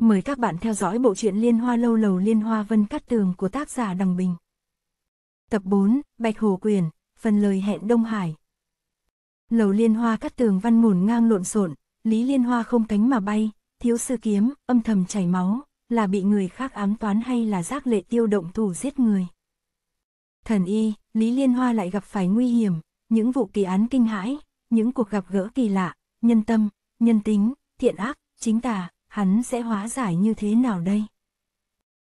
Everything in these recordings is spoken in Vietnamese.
Mời các bạn theo dõi bộ truyện Liên Hoa Lâu Lầu Liên Hoa Vân Cắt Tường của tác giả Đồng Bình. Tập 4, Bạch Hồ Quyền, phần lời hẹn Đông Hải. Lầu Liên Hoa Cắt Tường văn ngổn ngang lộn xộn, Lý Liên Hoa không cánh mà bay, thiếu sư kiếm, âm thầm chảy máu, là bị người khác ám toán hay là giác lệ tiêu động thủ giết người. Thần y, Lý Liên Hoa lại gặp phải nguy hiểm, những vụ kỳ án kinh hãi, những cuộc gặp gỡ kỳ lạ, nhân tâm, nhân tính, thiện ác, chính tà, hắn sẽ hóa giải như thế nào đây?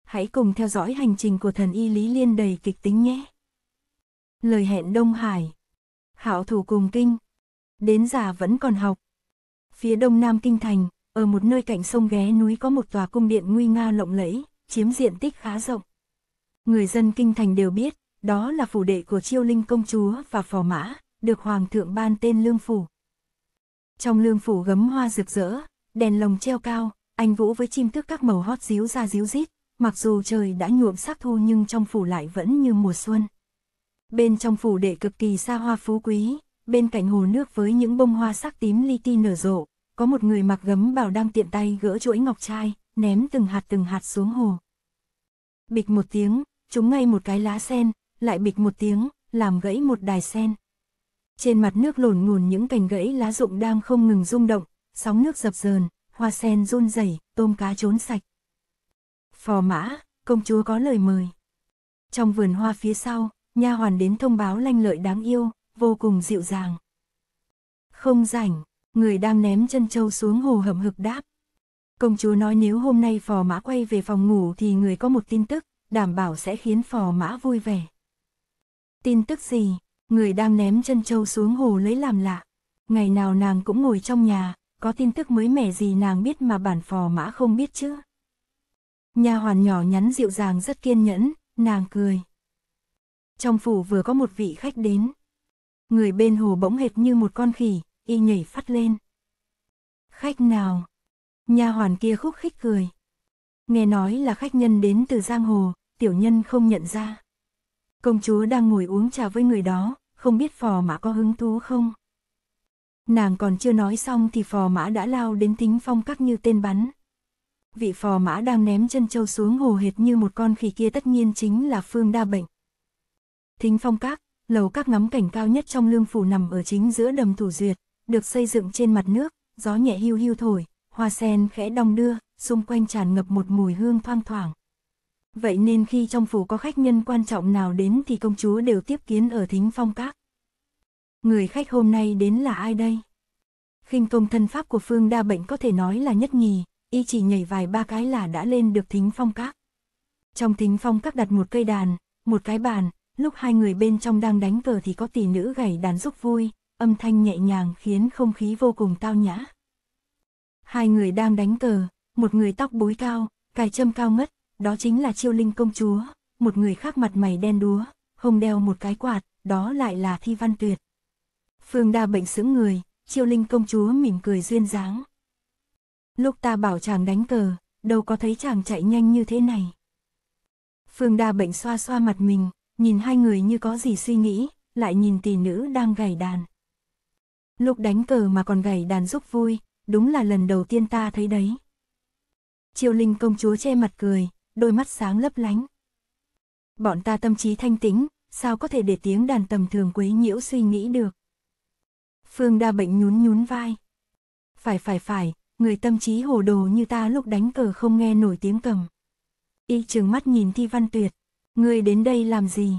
Hãy cùng theo dõi hành trình của thần y Lý Liên đầy kịch tính nhé. Lời hẹn Đông Hải. Hảo thủ cùng kinh. Đến già vẫn còn học. Phía đông nam kinh thành, ở một nơi cạnh sông ghé núi có một tòa cung điện nguy nga lộng lẫy, chiếm diện tích khá rộng. Người dân kinh thành đều biết, đó là phủ đệ của chiêu linh công chúa và phò mã, được hoàng thượng ban tên lương phủ. Trong lương phủ gấm hoa rực rỡ, đèn lồng treo cao, anh Vũ với chim tước các màu hót díu ra díu rít, mặc dù trời đã nhuộm sắc thu nhưng trong phủ lại vẫn như mùa xuân. Bên trong phủ đệ cực kỳ xa hoa phú quý, bên cạnh hồ nước với những bông hoa sắc tím li ti nở rộ, có một người mặc gấm bào đang tiện tay gỡ chuỗi ngọc trai, ném từng hạt từng hạt xuống hồ. Bịch một tiếng, chúng ngay một cái lá sen, lại bịch một tiếng, làm gãy một đài sen. Trên mặt nước lổn ngồn những cành gãy lá rụng đang không ngừng rung động, sóng nước dập dờn, hoa sen run rẩy, tôm cá trốn sạch. Phò mã, công chúa có lời mời. Trong vườn hoa phía sau, nha hoàn đến thông báo lanh lợi đáng yêu, vô cùng dịu dàng. Không rảnh, người đang ném chân trâu xuống hồ hậm hực đáp. Công chúa nói nếu hôm nay phò mã quay về phòng ngủ thì người có một tin tức, đảm bảo sẽ khiến phò mã vui vẻ. Tin tức gì? Người đang ném chân trâu xuống hồ lấy làm lạ. Ngày nào nàng cũng ngồi trong nhà, có tin tức mới mẻ gì nàng biết mà bản phò mã không biết chứ. Nhà hoàn nhỏ nhắn dịu dàng rất kiên nhẫn, nàng cười. Trong phủ vừa có một vị khách đến. Người bên hồ bỗng hệt như một con khỉ, y nhảy phát lên. Khách nào? Nhà hoàn kia khúc khích cười. Nghe nói là khách nhân đến từ giang hồ, tiểu nhân không nhận ra. Công chúa đang ngồi uống trà với người đó, không biết phò mã có hứng thú không? Nàng còn chưa nói xong thì phò mã đã lao đến tính phong các như tên bắn. Vị phò mã đang ném chân châu xuống hồ hệt như một con khỉ kia tất nhiên chính là Phương Đa Bệnh. Thính phong các, lầu các ngắm cảnh cao nhất trong lương phủ nằm ở chính giữa đầm thủ duyệt, được xây dựng trên mặt nước, gió nhẹ hưu hưu thổi, hoa sen khẽ đong đưa, xung quanh tràn ngập một mùi hương thoang thoảng. Vậy nên khi trong phủ có khách nhân quan trọng nào đến thì công chúa đều tiếp kiến ở thính phong các. Người khách hôm nay đến là ai đây? khinh công thân pháp của Phương Đa Bệnh có thể nói là nhất nhì, y chỉ nhảy vài ba cái là đã lên được thính phong các. Trong thính phong các đặt một cây đàn, một cái bàn, lúc hai người bên trong đang đánh cờ thì có tỷ nữ gảy đàn giúp vui, âm thanh nhẹ nhàng khiến không khí vô cùng tao nhã. Hai người đang đánh cờ, một người tóc búi cao, cài châm cao ngất, đó chính là chiêu linh công chúa, một người khác mặt mày đen đúa, không đeo một cái quạt, đó lại là thi văn tuyệt. Phương đa bệnh sững người, chiêu linh công chúa mỉm cười duyên dáng. Lúc ta bảo chàng đánh cờ, đâu có thấy chàng chạy nhanh như thế này. Phương đa bệnh xoa xoa mặt mình, nhìn hai người như có gì suy nghĩ, lại nhìn tỷ nữ đang gảy đàn. Lúc đánh cờ mà còn gảy đàn giúp vui, đúng là lần đầu tiên ta thấy đấy. Triều Linh công chúa che mặt cười, đôi mắt sáng lấp lánh. Bọn ta tâm trí thanh tĩnh, sao có thể để tiếng đàn tầm thường quấy nhiễu suy nghĩ được. Phương đa bệnh nhún nhún vai. Phải phải phải, người tâm trí hồ đồ như ta lúc đánh cờ không nghe nổi tiếng cầm. Y trừng mắt nhìn Thi Văn Tuyệt, Người đến đây làm gì?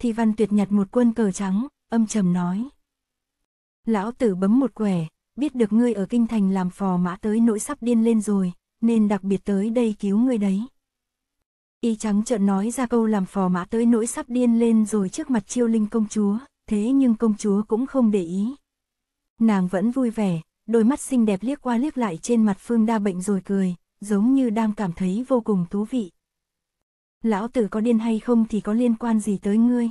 Thi Văn Tuyệt nhặt một quân cờ trắng, âm trầm nói. Lão tử bấm một quẻ, biết được ngươi ở kinh thành làm phò mã tới nỗi sắp điên lên rồi, nên đặc biệt tới đây cứu ngươi đấy. Y trắng trợn nói ra câu làm phò mã tới nỗi sắp điên lên rồi trước mặt chiêu linh công chúa, thế nhưng công chúa cũng không để ý. Nàng vẫn vui vẻ, đôi mắt xinh đẹp liếc qua liếc lại trên mặt Phương Đa Bệnh rồi cười, giống như đang cảm thấy vô cùng thú vị. Lão tử có điên hay không thì có liên quan gì tới ngươi?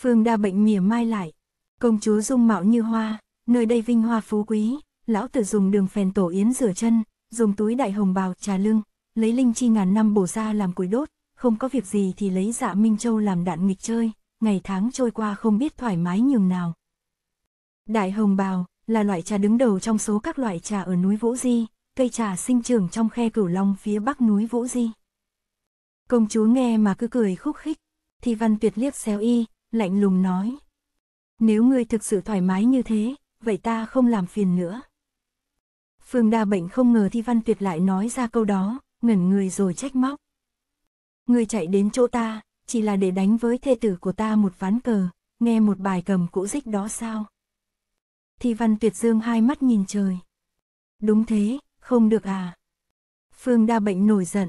Phương Đa Bệnh mỉa mai lại, công chúa dung mạo như hoa, nơi đây vinh hoa phú quý, lão tử dùng đường phèn tổ yến rửa chân, dùng túi đại hồng bào trà lưng, lấy linh chi ngàn năm bổ ra làm củi đốt, không có việc gì thì lấy dạ Minh Châu làm đạn nghịch chơi, ngày tháng trôi qua không biết thoải mái nhường nào. Đại hồng bào là loại trà đứng đầu trong số các loại trà ở núi Vũ Di, cây trà sinh trưởng trong khe cửu long phía bắc núi Vũ Di. Công chúa nghe mà cứ cười khúc khích, thì văn tuyệt liếc xéo y, lạnh lùng nói. Nếu ngươi thực sự thoải mái như thế, vậy ta không làm phiền nữa. Phương đa bệnh không ngờ thi văn tuyệt lại nói ra câu đó, ngẩn người rồi trách móc. Ngươi chạy đến chỗ ta, chỉ là để đánh với thê tử của ta một ván cờ, nghe một bài cầm cũ dích đó sao? Thi văn tuyệt dương hai mắt nhìn trời. Đúng thế, không được à. Phương đa bệnh nổi giận.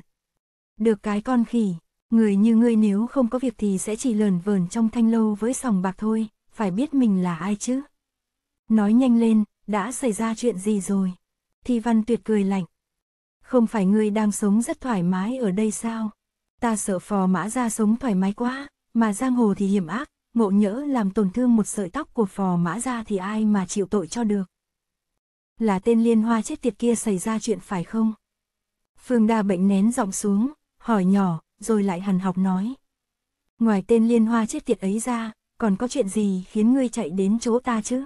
Được cái con khỉ, người như ngươi nếu không có việc thì sẽ chỉ lờn vờn trong thanh lâu với sòng bạc thôi, phải biết mình là ai chứ. Nói nhanh lên, đã xảy ra chuyện gì rồi? Thi văn tuyệt cười lạnh. Không phải ngươi đang sống rất thoải mái ở đây sao? ta sợ phò mã ra sống thoải mái quá, mà giang hồ thì hiểm ác, ngộ nhỡ làm tổn thương một sợi tóc của phò mã ra thì ai mà chịu tội cho được. Là tên liên hoa chết tiệt kia xảy ra chuyện phải không? Phương đa bệnh nén giọng xuống, hỏi nhỏ, rồi lại hằn học nói. Ngoài tên liên hoa chết tiệt ấy ra, còn có chuyện gì khiến ngươi chạy đến chỗ ta chứ?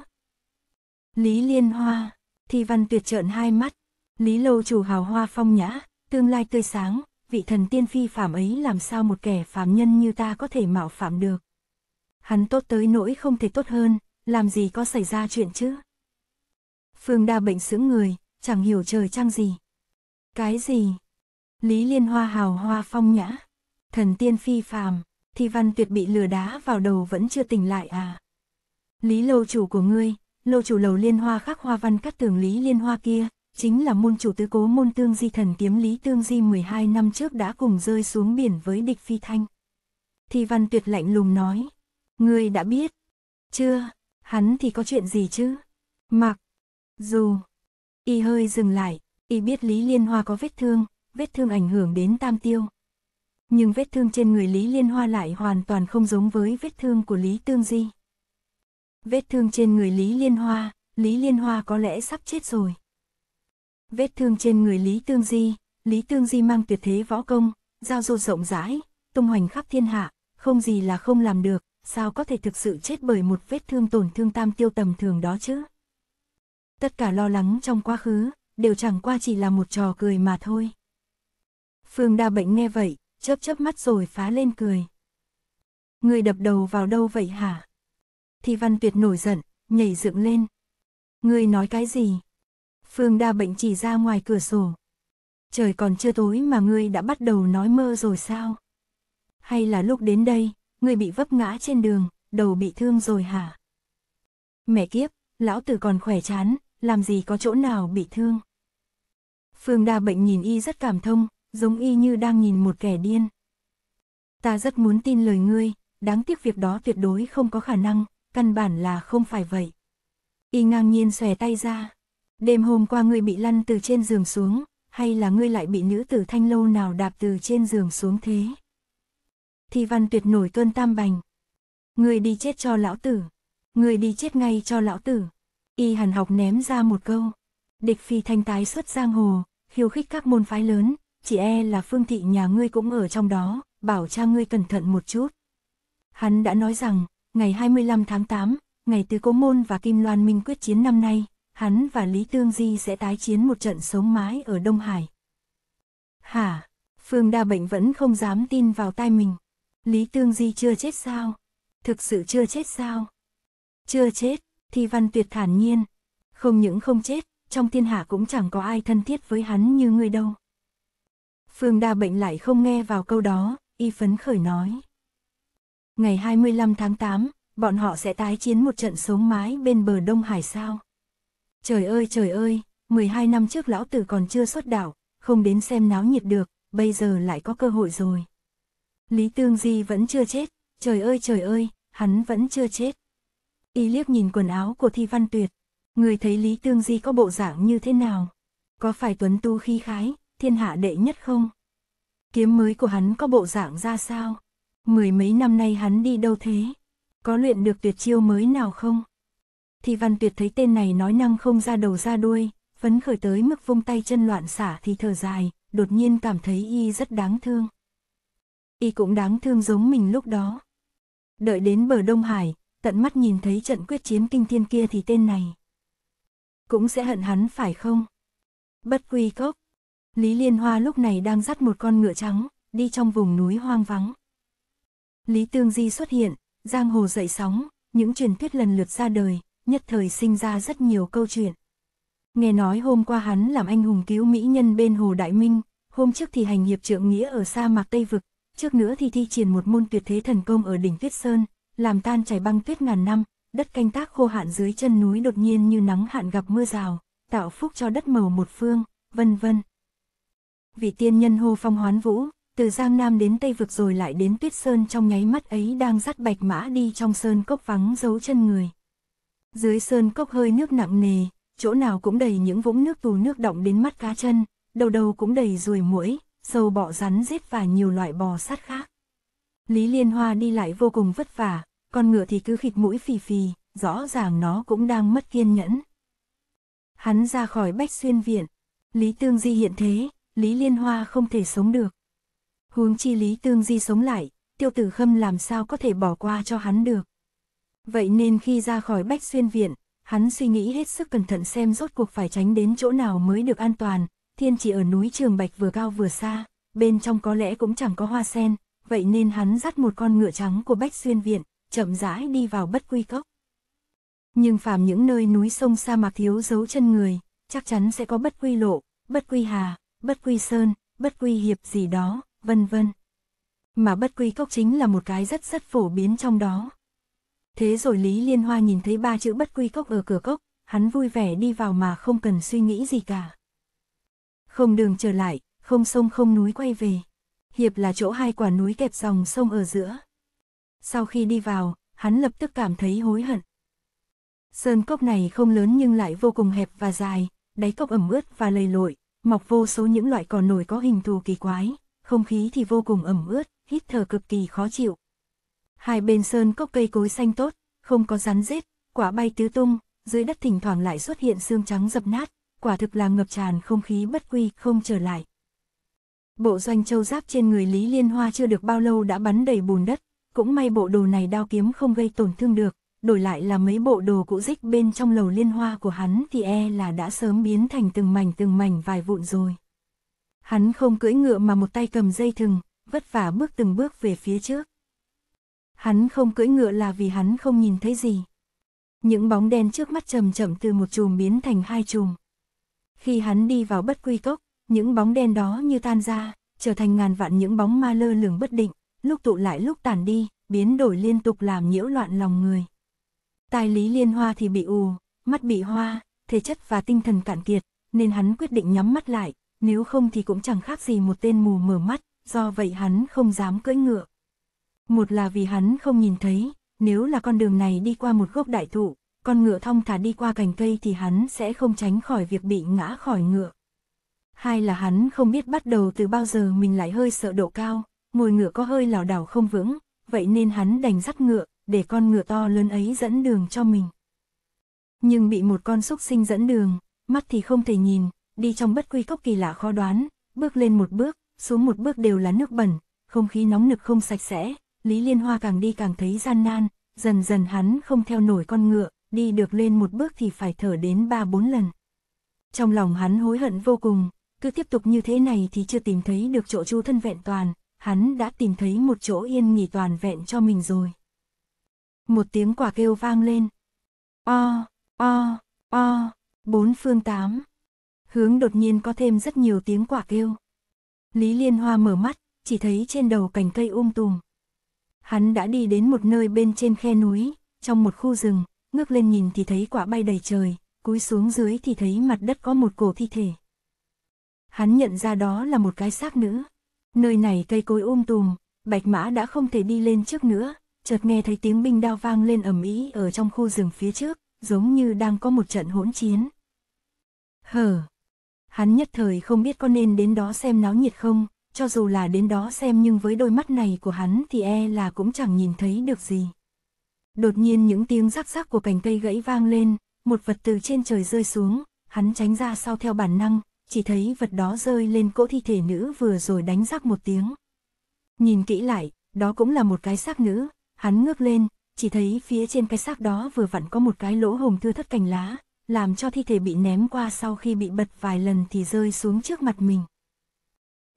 Lý liên hoa, thi văn tuyệt trợn hai mắt, Lý lâu chủ hào hoa phong nhã, tương lai tươi sáng, vị thần tiên phi phàm ấy làm sao một kẻ phàm nhân như ta có thể mạo phạm được. Hắn tốt tới nỗi không thể tốt hơn, làm gì có xảy ra chuyện chứ? Phương đa bệnh sững người, chẳng hiểu trời trăng gì. Cái gì? Lý liên hoa hào hoa phong nhã. Thần tiên phi phàm, thi văn tuyệt bị lừa đá vào đầu vẫn chưa tỉnh lại à? Lý lâu chủ của ngươi, lâu chủ lầu liên hoa khắc hoa văn cắt tường Lý liên hoa kia, chính là môn chủ tứ cố môn tương di thần kiếm Lý Tương Di 12 năm trước đã cùng rơi xuống biển với địch phi thanh. Thì văn tuyệt lạnh lùng nói, người đã biết, chưa, hắn thì có chuyện gì chứ? Mặc, dù, y hơi dừng lại, y biết Lý Liên Hoa có vết thương, vết thương ảnh hưởng đến tam tiêu. Nhưng vết thương trên người Lý Liên Hoa lại hoàn toàn không giống với vết thương của Lý Tương Di. Vết thương trên người Lý Liên Hoa, Lý Liên Hoa có lẽ sắp chết rồi. Vết thương trên người Lý Tương Di, Lý Tương Di mang tuyệt thế võ công, giao du rộng rãi, tung hoành khắp thiên hạ, không gì là không làm được, sao có thể thực sự chết bởi một vết thương tổn thương tam tiêu tầm thường đó chứ? Tất cả lo lắng trong quá khứ, đều chẳng qua chỉ là một trò cười mà thôi. Phương đa bệnh nghe vậy, chớp chớp mắt rồi phá lên cười. Người đập đầu vào đâu vậy hả? Thì văn tuyệt nổi giận, nhảy dựng lên. Người nói cái gì? Phương đa bệnh chỉ ra ngoài cửa sổ. Trời còn chưa tối mà ngươi đã bắt đầu nói mơ rồi sao? Hay là lúc đến đây, ngươi bị vấp ngã trên đường, đầu bị thương rồi hả? Mẹ kiếp, lão tử còn khỏe chán, làm gì có chỗ nào bị thương? Phương đa bệnh nhìn y rất cảm thông, giống y như đang nhìn một kẻ điên. Ta rất muốn tin lời ngươi, đáng tiếc việc đó tuyệt đối không có khả năng, căn bản là không phải vậy. Y ngang nhiên xòe tay ra. Đêm hôm qua ngươi bị lăn từ trên giường xuống, hay là ngươi lại bị nữ tử thanh lâu nào đạp từ trên giường xuống thế? Thi văn tuyệt nổi cơn tam bành. Ngươi đi chết cho lão tử. Ngươi đi chết ngay cho lão tử. Y hàn học ném ra một câu. Địch phi thanh tái xuất giang hồ, khiêu khích các môn phái lớn, chỉ e là phương thị nhà ngươi cũng ở trong đó, bảo cha ngươi cẩn thận một chút. Hắn đã nói rằng, ngày 25 tháng 8, ngày tứ cố môn và Kim Loan Minh quyết chiến năm nay, hắn và Lý Tương Di sẽ tái chiến một trận sống mái ở Đông Hải. Hả, Phương Đa Bệnh vẫn không dám tin vào tai mình. Lý Tương Di chưa chết sao? Thực sự chưa chết sao? Chưa chết, thì văn tuyệt thản nhiên. Không những không chết, trong thiên hạ cũng chẳng có ai thân thiết với hắn như người đâu. Phương Đa Bệnh lại không nghe vào câu đó, y phấn khởi nói. Ngày 25 tháng 8, bọn họ sẽ tái chiến một trận sống mái bên bờ Đông Hải sao? Trời ơi trời ơi, 12 năm trước lão tử còn chưa xuất đảo, không đến xem náo nhiệt được, bây giờ lại có cơ hội rồi. Lý Tương Di vẫn chưa chết, trời ơi trời ơi, hắn vẫn chưa chết. Y liếc nhìn quần áo của Thi Văn Tuyệt, người thấy Lý Tương Di có bộ dạng như thế nào? Có phải tuấn tu khi khái, thiên hạ đệ nhất không? Kiếm mới của hắn có bộ dạng ra sao? Mười mấy năm nay hắn đi đâu thế? Có luyện được tuyệt chiêu mới nào không? thì văn tuyệt thấy tên này nói năng không ra đầu ra đuôi, phấn khởi tới mức vung tay chân loạn xả thì thở dài, đột nhiên cảm thấy y rất đáng thương. Y cũng đáng thương giống mình lúc đó. Đợi đến bờ Đông Hải, tận mắt nhìn thấy trận quyết chiến kinh thiên kia thì tên này. Cũng sẽ hận hắn phải không? Bất quy cốc. Lý Liên Hoa lúc này đang dắt một con ngựa trắng, đi trong vùng núi hoang vắng. Lý Tương Di xuất hiện, giang hồ dậy sóng, những truyền thuyết lần lượt ra đời, nhất thời sinh ra rất nhiều câu chuyện. Nghe nói hôm qua hắn làm anh hùng cứu mỹ nhân bên Hồ Đại Minh, hôm trước thì hành hiệp trượng nghĩa ở sa mạc Tây Vực, trước nữa thì thi triển một môn tuyệt thế thần công ở đỉnh Tuyết Sơn, làm tan chảy băng tuyết ngàn năm, đất canh tác khô hạn dưới chân núi đột nhiên như nắng hạn gặp mưa rào, tạo phúc cho đất màu một phương, vân vân. Vị tiên nhân hô phong hoán vũ, từ Giang Nam đến Tây Vực rồi lại đến Tuyết Sơn trong nháy mắt ấy đang dắt bạch mã đi trong sơn cốc vắng dấu chân người. Dưới sơn cốc hơi nước nặng nề, chỗ nào cũng đầy những vũng nước tù nước động đến mắt cá chân, đầu đầu cũng đầy ruồi muỗi, sâu bọ rắn rết và nhiều loại bò sát khác. Lý Liên Hoa đi lại vô cùng vất vả, con ngựa thì cứ khịt mũi phì phì, rõ ràng nó cũng đang mất kiên nhẫn. Hắn ra khỏi bách xuyên viện, Lý Tương Di hiện thế, Lý Liên Hoa không thể sống được. Huống chi Lý Tương Di sống lại, tiêu tử khâm làm sao có thể bỏ qua cho hắn được. Vậy nên khi ra khỏi Bách Xuyên Viện, hắn suy nghĩ hết sức cẩn thận xem rốt cuộc phải tránh đến chỗ nào mới được an toàn, thiên chỉ ở núi Trường Bạch vừa cao vừa xa, bên trong có lẽ cũng chẳng có hoa sen, vậy nên hắn dắt một con ngựa trắng của Bách Xuyên Viện, chậm rãi đi vào bất quy cốc. Nhưng phàm những nơi núi sông sa mạc thiếu dấu chân người, chắc chắn sẽ có bất quy lộ, bất quy hà, bất quy sơn, bất quy hiệp gì đó, vân vân. Mà bất quy cốc chính là một cái rất rất phổ biến trong đó, Thế rồi Lý Liên Hoa nhìn thấy ba chữ bất quy cốc ở cửa cốc, hắn vui vẻ đi vào mà không cần suy nghĩ gì cả. Không đường trở lại, không sông không núi quay về. Hiệp là chỗ hai quả núi kẹp dòng sông ở giữa. Sau khi đi vào, hắn lập tức cảm thấy hối hận. Sơn cốc này không lớn nhưng lại vô cùng hẹp và dài, đáy cốc ẩm ướt và lầy lội, mọc vô số những loại cỏ nổi có hình thù kỳ quái, không khí thì vô cùng ẩm ướt, hít thở cực kỳ khó chịu. Hai bên sơn cốc cây cối xanh tốt, không có rắn rết, quả bay tứ tung, dưới đất thỉnh thoảng lại xuất hiện xương trắng dập nát, quả thực là ngập tràn không khí bất quy không trở lại. Bộ doanh châu giáp trên người Lý Liên Hoa chưa được bao lâu đã bắn đầy bùn đất, cũng may bộ đồ này đao kiếm không gây tổn thương được, đổi lại là mấy bộ đồ cũ rích bên trong lầu Liên Hoa của hắn thì e là đã sớm biến thành từng mảnh từng mảnh vài vụn rồi. Hắn không cưỡi ngựa mà một tay cầm dây thừng, vất vả bước từng bước về phía trước. Hắn không cưỡi ngựa là vì hắn không nhìn thấy gì. Những bóng đen trước mắt chậm chậm từ một chùm biến thành hai chùm. Khi hắn đi vào bất quy cốc, những bóng đen đó như tan ra, trở thành ngàn vạn những bóng ma lơ lửng bất định, lúc tụ lại lúc tản đi, biến đổi liên tục làm nhiễu loạn lòng người. Tài lý liên hoa thì bị ù, mắt bị hoa, thể chất và tinh thần cạn kiệt, nên hắn quyết định nhắm mắt lại, nếu không thì cũng chẳng khác gì một tên mù mở mắt, do vậy hắn không dám cưỡi ngựa. Một là vì hắn không nhìn thấy, nếu là con đường này đi qua một gốc đại thụ, con ngựa thong thả đi qua cành cây thì hắn sẽ không tránh khỏi việc bị ngã khỏi ngựa. Hai là hắn không biết bắt đầu từ bao giờ mình lại hơi sợ độ cao, ngồi ngựa có hơi lảo đảo không vững, vậy nên hắn đành dắt ngựa, để con ngựa to lớn ấy dẫn đường cho mình. Nhưng bị một con súc sinh dẫn đường, mắt thì không thể nhìn, đi trong bất quy cốc kỳ lạ khó đoán, bước lên một bước, xuống một bước đều là nước bẩn, không khí nóng nực không sạch sẽ, Lý Liên Hoa càng đi càng thấy gian nan, dần dần hắn không theo nổi con ngựa, đi được lên một bước thì phải thở đến ba bốn lần. Trong lòng hắn hối hận vô cùng, cứ tiếp tục như thế này thì chưa tìm thấy được chỗ chu thân vẹn toàn, hắn đã tìm thấy một chỗ yên nghỉ toàn vẹn cho mình rồi. Một tiếng quả kêu vang lên. O, o, o, bốn phương tám. Hướng đột nhiên có thêm rất nhiều tiếng quả kêu. Lý Liên Hoa mở mắt, chỉ thấy trên đầu cành cây um tùm, hắn đã đi đến một nơi bên trên khe núi, trong một khu rừng, ngước lên nhìn thì thấy quả bay đầy trời, cúi xuống dưới thì thấy mặt đất có một cổ thi thể. Hắn nhận ra đó là một cái xác nữ. Nơi này cây cối um tùm, bạch mã đã không thể đi lên trước nữa, chợt nghe thấy tiếng binh đao vang lên ầm ĩ ở trong khu rừng phía trước, giống như đang có một trận hỗn chiến. Hờ! Hắn nhất thời không biết có nên đến đó xem náo nhiệt không, cho dù là đến đó xem nhưng với đôi mắt này của hắn thì e là cũng chẳng nhìn thấy được gì. Đột nhiên những tiếng rắc rắc của cành cây gãy vang lên, một vật từ trên trời rơi xuống, hắn tránh ra sau theo bản năng, chỉ thấy vật đó rơi lên cỗ thi thể nữ vừa rồi đánh rắc một tiếng. Nhìn kỹ lại, đó cũng là một cái xác nữ, hắn ngước lên, chỉ thấy phía trên cái xác đó vừa vặn có một cái lỗ hồng thưa thất cành lá, làm cho thi thể bị ném qua sau khi bị bật vài lần thì rơi xuống trước mặt mình.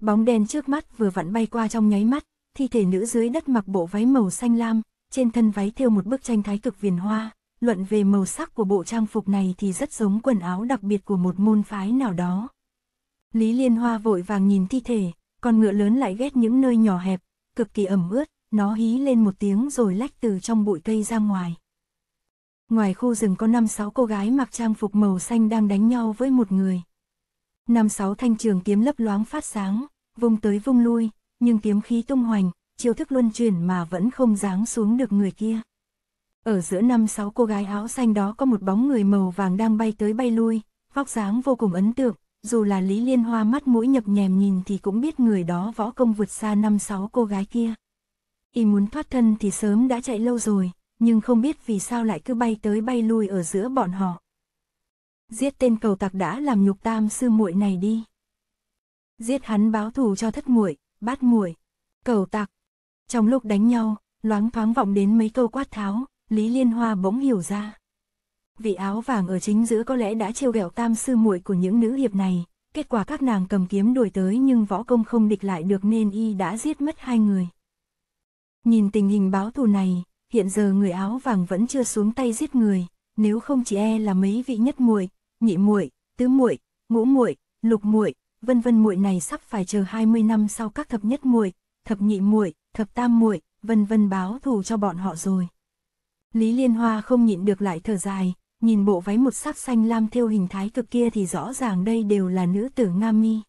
Bóng đen trước mắt vừa vặn bay qua trong nháy mắt, thi thể nữ dưới đất mặc bộ váy màu xanh lam, trên thân váy thêu một bức tranh thái cực viền hoa, luận về màu sắc của bộ trang phục này thì rất giống quần áo đặc biệt của một môn phái nào đó. Lý Liên Hoa vội vàng nhìn thi thể, con ngựa lớn lại ghét những nơi nhỏ hẹp, cực kỳ ẩm ướt, nó hí lên một tiếng rồi lách từ trong bụi cây ra ngoài. Ngoài khu rừng có 5-6 cô gái mặc trang phục màu xanh đang đánh nhau với một người. Năm sáu thanh trường kiếm lấp loáng phát sáng, vung tới vung lui, nhưng kiếm khí tung hoành, chiêu thức luân chuyển mà vẫn không giáng xuống được người kia. Ở giữa năm sáu cô gái áo xanh đó có một bóng người màu vàng đang bay tới bay lui, vóc dáng vô cùng ấn tượng, dù là Lý Liên Hoa mắt mũi nhập nhèm nhìn thì cũng biết người đó võ công vượt xa năm sáu cô gái kia. Y muốn thoát thân thì sớm đã chạy lâu rồi, nhưng không biết vì sao lại cứ bay tới bay lui ở giữa bọn họ. Giết tên cầu tặc đã làm nhục tam sư muội này đi. Giết hắn báo thù cho thất muội, bát muội, cầu tặc. Trong lúc đánh nhau, loáng thoáng vọng đến mấy câu quát tháo, Lý Liên Hoa bỗng hiểu ra. Vị áo vàng ở chính giữa có lẽ đã trêu ghẹo tam sư muội của những nữ hiệp này, kết quả các nàng cầm kiếm đuổi tới nhưng võ công không địch lại được nên y đã giết mất hai người. Nhìn tình hình báo thù này, hiện giờ người áo vàng vẫn chưa xuống tay giết người, nếu không chỉ e là mấy vị nhất muội, nhị muội, tứ muội, ngũ muội, lục muội, vân vân muội này sắp phải chờ 20 năm sau các thập nhất muội, thập nhị muội, thập tam muội, vân vân báo thù cho bọn họ rồi. Lý Liên Hoa không nhịn được lại thở dài, nhìn bộ váy một sắc xanh lam theo hình thái cực kia thì rõ ràng đây đều là nữ tử Nga Mi.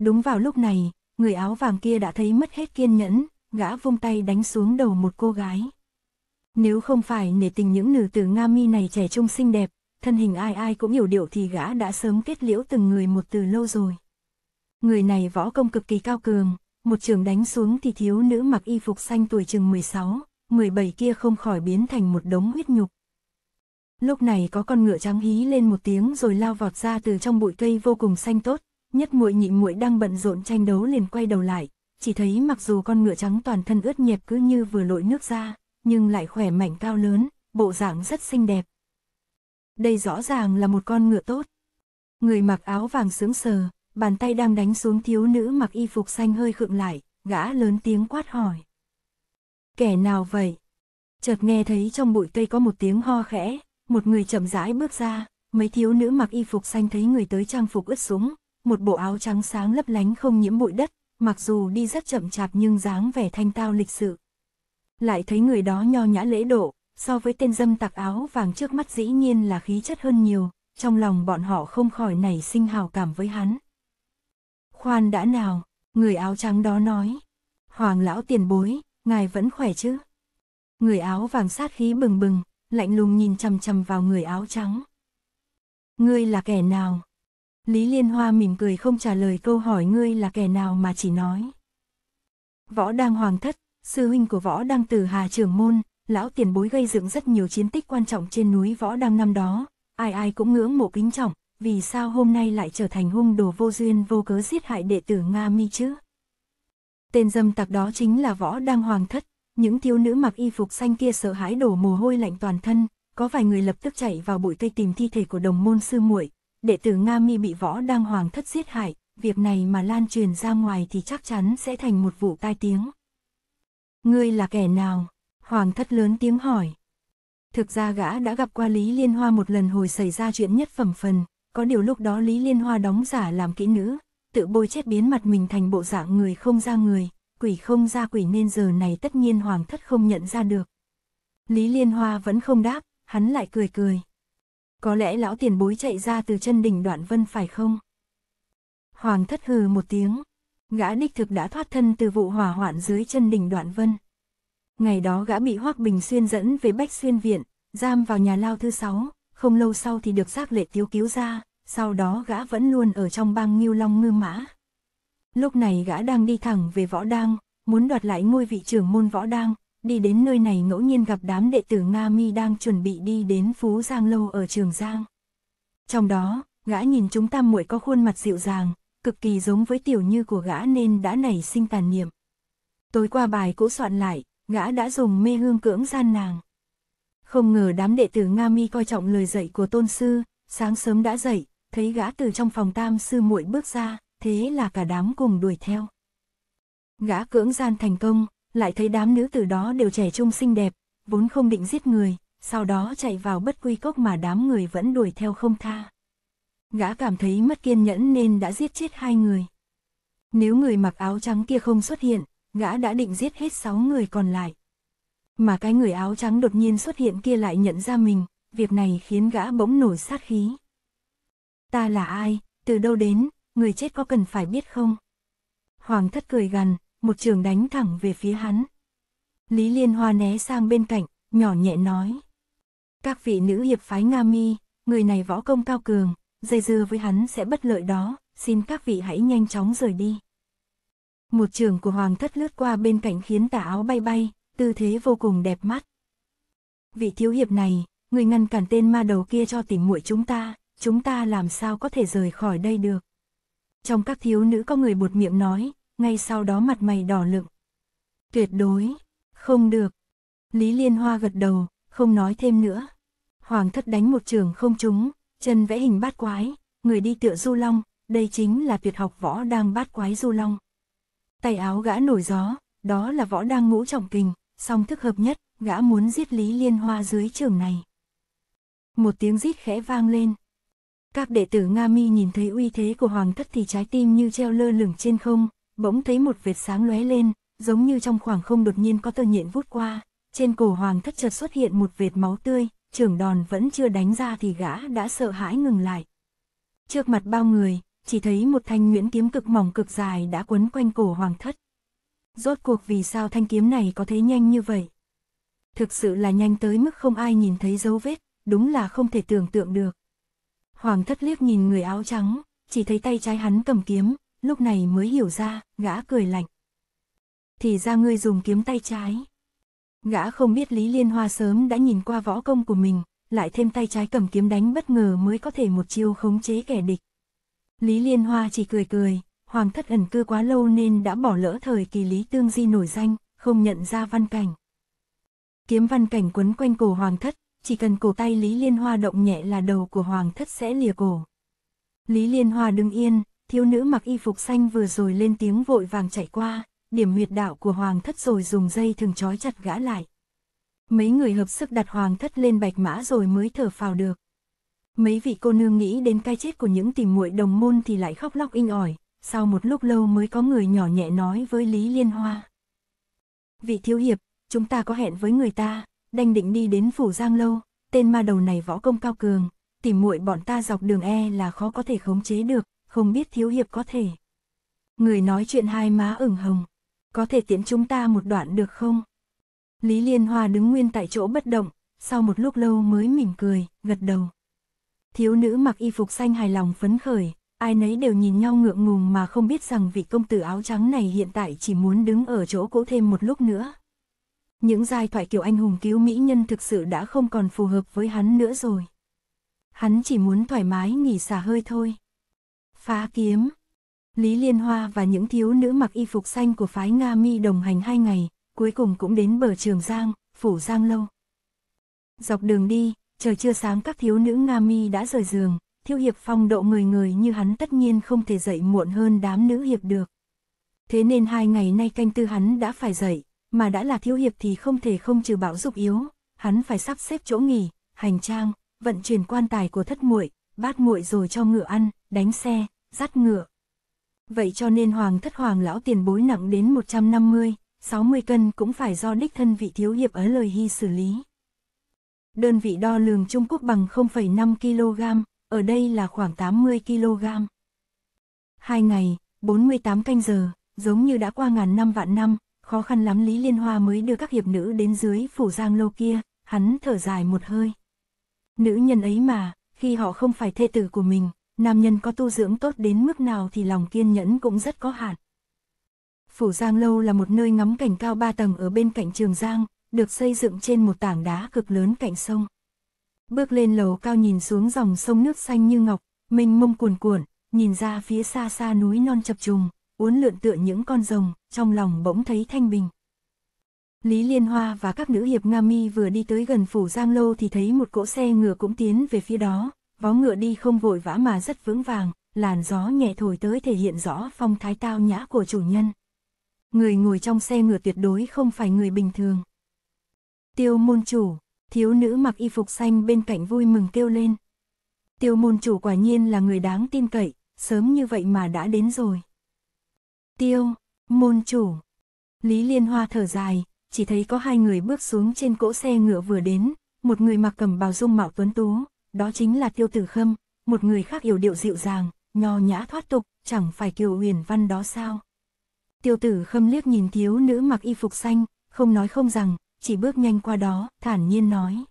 Đúng vào lúc này, người áo vàng kia đã thấy mất hết kiên nhẫn, gã vung tay đánh xuống đầu một cô gái. Nếu không phải nể tình những nữ tử Nga Mi này trẻ trung xinh đẹp, thân hình ai ai cũng hiểu điệu thì gã đã sớm kết liễu từng người một từ lâu rồi. Người này võ công cực kỳ cao cường, một trường đánh xuống thì thiếu nữ mặc y phục xanh tuổi chừng 16, 17 kia không khỏi biến thành một đống huyết nhục. Lúc này có con ngựa trắng hí lên một tiếng rồi lao vọt ra từ trong bụi cây vô cùng xanh tốt, nhất muội nhị muội đang bận rộn tranh đấu liền quay đầu lại, chỉ thấy mặc dù con ngựa trắng toàn thân ướt nhẹp cứ như vừa lội nước ra, nhưng lại khỏe mạnh cao lớn, bộ dạng rất xinh đẹp, đây rõ ràng là một con ngựa tốt. Người mặc áo vàng sướng sờ, bàn tay đang đánh xuống thiếu nữ mặc y phục xanh hơi khựng lại, gã lớn tiếng quát hỏi. Kẻ nào vậy? Chợt nghe thấy trong bụi cây có một tiếng ho khẽ, một người chậm rãi bước ra, mấy thiếu nữ mặc y phục xanh thấy người tới trang phục ướt sũng, một bộ áo trắng sáng lấp lánh không nhiễm bụi đất, mặc dù đi rất chậm chạp nhưng dáng vẻ thanh tao lịch sự. Lại thấy người đó nho nhã lễ độ, so với tên dâm tặc áo vàng trước mắt dĩ nhiên là khí chất hơn nhiều, trong lòng bọn họ không khỏi nảy sinh hào cảm với hắn. Khoan đã nào, người áo trắng đó nói, hoàng lão tiền bối, ngài vẫn khỏe chứ? Người áo vàng sát khí bừng bừng, lạnh lùng nhìn chằm chằm vào người áo trắng. Ngươi là kẻ nào? Lý Liên Hoa mỉm cười không trả lời câu hỏi ngươi là kẻ nào mà chỉ nói. Võ Đăng Hoàng Thất, sư huynh của Võ Đăng Tử Hà trường môn, lão tiền bối gây dựng rất nhiều chiến tích quan trọng trên núi Võ Đăng năm đó, ai ai cũng ngưỡng mộ kính trọng, vì sao hôm nay lại trở thành hung đồ vô duyên vô cớ giết hại đệ tử Nga Mi chứ? Tên dâm tặc đó chính là Võ Đăng Hoàng Thất, những thiếu nữ mặc y phục xanh kia sợ hãi đổ mồ hôi lạnh toàn thân, có vài người lập tức chạy vào bụi cây tìm thi thể của đồng môn sư muội, đệ tử Nga Mi bị Võ Đăng Hoàng Thất giết hại, việc này mà lan truyền ra ngoài thì chắc chắn sẽ thành một vụ tai tiếng. Ngươi là kẻ nào? Hoàng thất lớn tiếng hỏi. Thực ra gã đã gặp qua Lý Liên Hoa một lần hồi xảy ra chuyện nhất phẩm phần, có điều lúc đó Lý Liên Hoa đóng giả làm kỹ nữ, tự bôi chết biến mặt mình thành bộ dạng người không ra người, quỷ không ra quỷ nên giờ này tất nhiên Hoàng thất không nhận ra được. Lý Liên Hoa vẫn không đáp, hắn lại cười cười. Có lẽ lão tiền bối chạy ra từ chân đỉnh đoạn vân phải không? Hoàng thất hừ một tiếng, gã đích thực đã thoát thân từ vụ hỏa hoạn dưới chân đỉnh đoạn vân. Ngày đó gã bị Hoác Bình Xuyên dẫn về Bách Xuyên Viện, giam vào nhà lao thứ sáu, không lâu sau thì được giác lệ tiếu cứu ra, sau đó gã vẫn luôn ở trong bang Ngưu Long Ngư Mã. Lúc này gã đang đi thẳng về võ đang, muốn đoạt lại ngôi vị trưởng môn võ đang, đi đến nơi này ngẫu nhiên gặp đám đệ tử Nga Mi đang chuẩn bị đi đến Phú Giang Lâu ở Trường Giang. Trong đó, gã nhìn chúng tam muội có khuôn mặt dịu dàng, cực kỳ giống với tiểu như của gã nên đã nảy sinh tàn niệm. Tối qua bài cũ soạn lại, gã đã dùng mê hương cưỡng gian nàng. Không ngờ đám đệ tử Nga Mi coi trọng lời dạy của tôn sư, sáng sớm đã dậy, thấy gã từ trong phòng tam sư muội bước ra, thế là cả đám cùng đuổi theo. Gã cưỡng gian thành công, lại thấy đám nữ tử đó đều trẻ trung xinh đẹp, vốn không định giết người, sau đó chạy vào bất quy cốc mà đám người vẫn đuổi theo không tha. Gã cảm thấy mất kiên nhẫn nên đã giết chết hai người. Nếu người mặc áo trắng kia không xuất hiện, gã đã định giết hết sáu người còn lại. Mà cái người áo trắng đột nhiên xuất hiện kia lại nhận ra mình, việc này khiến gã bỗng nổi sát khí. Ta là ai, từ đâu đến, người chết có cần phải biết không? Hoàng thất cười gằn, một trường đánh thẳng về phía hắn. Lý Liên Hoa né sang bên cạnh, nhỏ nhẹ nói. Các vị nữ hiệp phái Nga Mi, người này võ công cao cường, dây dưa với hắn sẽ bất lợi đó, xin các vị hãy nhanh chóng rời đi. Một trường của hoàng thất lướt qua bên cạnh khiến tà áo bay bay, tư thế vô cùng đẹp mắt. Vị thiếu hiệp này, người ngăn cản tên ma đầu kia cho tìm muội chúng ta, chúng ta làm sao có thể rời khỏi đây được. Trong các thiếu nữ có người buột miệng nói, ngay sau đó mặt mày đỏ lựng. Tuyệt đối, không được. Lý Liên Hoa gật đầu, không nói thêm nữa. Hoàng thất đánh một trường không trúng, chân vẽ hình bát quái, người đi tựa du long, đây chính là tuyệt học võ đang bát quái du long. Tay áo gã nổi gió, đó là võ đang ngũ trọng kình, song thức hợp nhất, gã muốn giết Lý Liên Hoa dưới trường này. Một tiếng rít khẽ vang lên. Các đệ tử Nga Mi nhìn thấy uy thế của Hoàng Thất thì trái tim như treo lơ lửng trên không, bỗng thấy một vệt sáng lóe lên, giống như trong khoảng không đột nhiên có tơ nhện vút qua, trên cổ Hoàng Thất chợt xuất hiện một vệt máu tươi, trưởng đòn vẫn chưa đánh ra thì gã đã sợ hãi ngừng lại. Trước mặt bao người, chỉ thấy một thanh nguyễn kiếm cực mỏng cực dài đã quấn quanh cổ hoàng thất. Rốt cuộc vì sao thanh kiếm này có thế nhanh như vậy? Thực sự là nhanh tới mức không ai nhìn thấy dấu vết, đúng là không thể tưởng tượng được. Hoàng thất liếc nhìn người áo trắng, chỉ thấy tay trái hắn cầm kiếm, lúc này mới hiểu ra, gã cười lạnh. Thì ra ngươi dùng kiếm tay trái. Gã không biết Lý Liên Hoa sớm đã nhìn qua võ công của mình, lại thêm tay trái cầm kiếm đánh bất ngờ mới có thể một chiêu khống chế kẻ địch. Lý Liên Hoa chỉ cười cười, Hoàng thất ẩn cư quá lâu nên đã bỏ lỡ thời kỳ Lý Tương Di nổi danh, không nhận ra văn cảnh. Kiếm văn cảnh quấn quanh cổ Hoàng thất, chỉ cần cổ tay Lý Liên Hoa động nhẹ là đầu của Hoàng thất sẽ lìa cổ. Lý Liên Hoa đứng yên, thiếu nữ mặc y phục xanh vừa rồi lên tiếng vội vàng chạy qua, điểm huyệt đạo của Hoàng thất rồi dùng dây thường trói chặt gã lại. Mấy người hợp sức đặt Hoàng thất lên bạch mã rồi mới thở phào được. Mấy vị cô nương nghĩ đến cái chết của những tìm muội đồng môn thì lại khóc lóc inh ỏi, sau một lúc lâu mới có người nhỏ nhẹ nói với Lý Liên Hoa. Vị thiếu hiệp, chúng ta có hẹn với người ta, đành định đi đến phủ Giang Lâu, tên ma đầu này võ công cao cường, tìm muội bọn ta dọc đường e là khó có thể khống chế được, không biết thiếu hiệp có thể. Người nói chuyện hai má ửng hồng, có thể tiễn chúng ta một đoạn được không? Lý Liên Hoa đứng nguyên tại chỗ bất động, sau một lúc lâu mới mỉm cười, gật đầu. Thiếu nữ mặc y phục xanh hài lòng phấn khởi, ai nấy đều nhìn nhau ngượng ngùng mà không biết rằng vị công tử áo trắng này hiện tại chỉ muốn đứng ở chỗ cũ thêm một lúc nữa. Những giai thoại kiểu anh hùng cứu mỹ nhân thực sự đã không còn phù hợp với hắn nữa rồi. Hắn chỉ muốn thoải mái nghỉ xả hơi thôi. Phá kiếm Lý Liên Hoa và những thiếu nữ mặc y phục xanh của phái Nga Mi đồng hành hai ngày, cuối cùng cũng đến bờ Trường Giang, Phủ Giang Lâu. Dọc đường đi, trời chưa sáng các thiếu nữ Nga Mi đã rời giường, thiếu Hiệp phong độ người người như hắn tất nhiên không thể dậy muộn hơn đám nữ hiệp được. Thế nên hai ngày nay canh tư hắn đã phải dậy, mà đã là thiếu Hiệp thì không thể không trừ bão dục yếu, hắn phải sắp xếp chỗ nghỉ, hành trang, vận chuyển quan tài của thất muội, bát muội rồi cho ngựa ăn, đánh xe, dắt ngựa. Vậy cho nên hoàng thất hoàng lão tiền bối nặng đến 150, 60 cân cũng phải do đích thân vị thiếu hiệp ở lời hy xử lý đơn vị đo lường Trung Quốc bằng 0,5 kg, ở đây là khoảng 80 kg. Hai ngày, 48 canh giờ, giống như đã qua ngàn năm vạn năm, khó khăn lắm Lý Liên Hoa mới đưa các hiệp nữ đến dưới phủ giang lô kia, hắn thở dài một hơi. Nữ nhân ấy mà, khi họ không phải thê tử của mình, nam nhân có tu dưỡng tốt đến mức nào thì lòng kiên nhẫn cũng rất có hạn. Phủ Giang Lâu là một nơi ngắm cảnh cao ba tầng ở bên cạnh Trường Giang, được xây dựng trên một tảng đá cực lớn cạnh sông. Bước lên lầu cao nhìn xuống dòng sông nước xanh như ngọc, mênh mông cuồn cuộn, nhìn ra phía xa xa núi non chập trùng, uốn lượn tựa những con rồng, trong lòng bỗng thấy thanh bình. Lý Liên Hoa và các nữ hiệp Nga Mi vừa đi tới gần phủ Giang Lâu thì thấy một cỗ xe ngựa cũng tiến về phía đó, vó ngựa đi không vội vã mà rất vững vàng, làn gió nhẹ thổi tới thể hiện rõ phong thái tao nhã của chủ nhân. Người ngồi trong xe ngựa tuyệt đối không phải người bình thường. Tiêu môn chủ, thiếu nữ mặc y phục xanh bên cạnh vui mừng kêu lên. Tiêu môn chủ quả nhiên là người đáng tin cậy, sớm như vậy mà đã đến rồi. Tiêu, môn chủ. Lý Liên Hoa thở dài, chỉ thấy có hai người bước xuống trên cỗ xe ngựa vừa đến, một người mặc cầm bào dung mạo tuấn tú, đó chính là Tiêu Tử Khâm, một người khác yểu điệu dịu dàng, nho nhã thoát tục, chẳng phải Kiều Huyền Văn đó sao? Tiêu Tử Khâm liếc nhìn thiếu nữ mặc y phục xanh, không nói không rằng, chỉ bước nhanh qua đó, thản nhiên nói.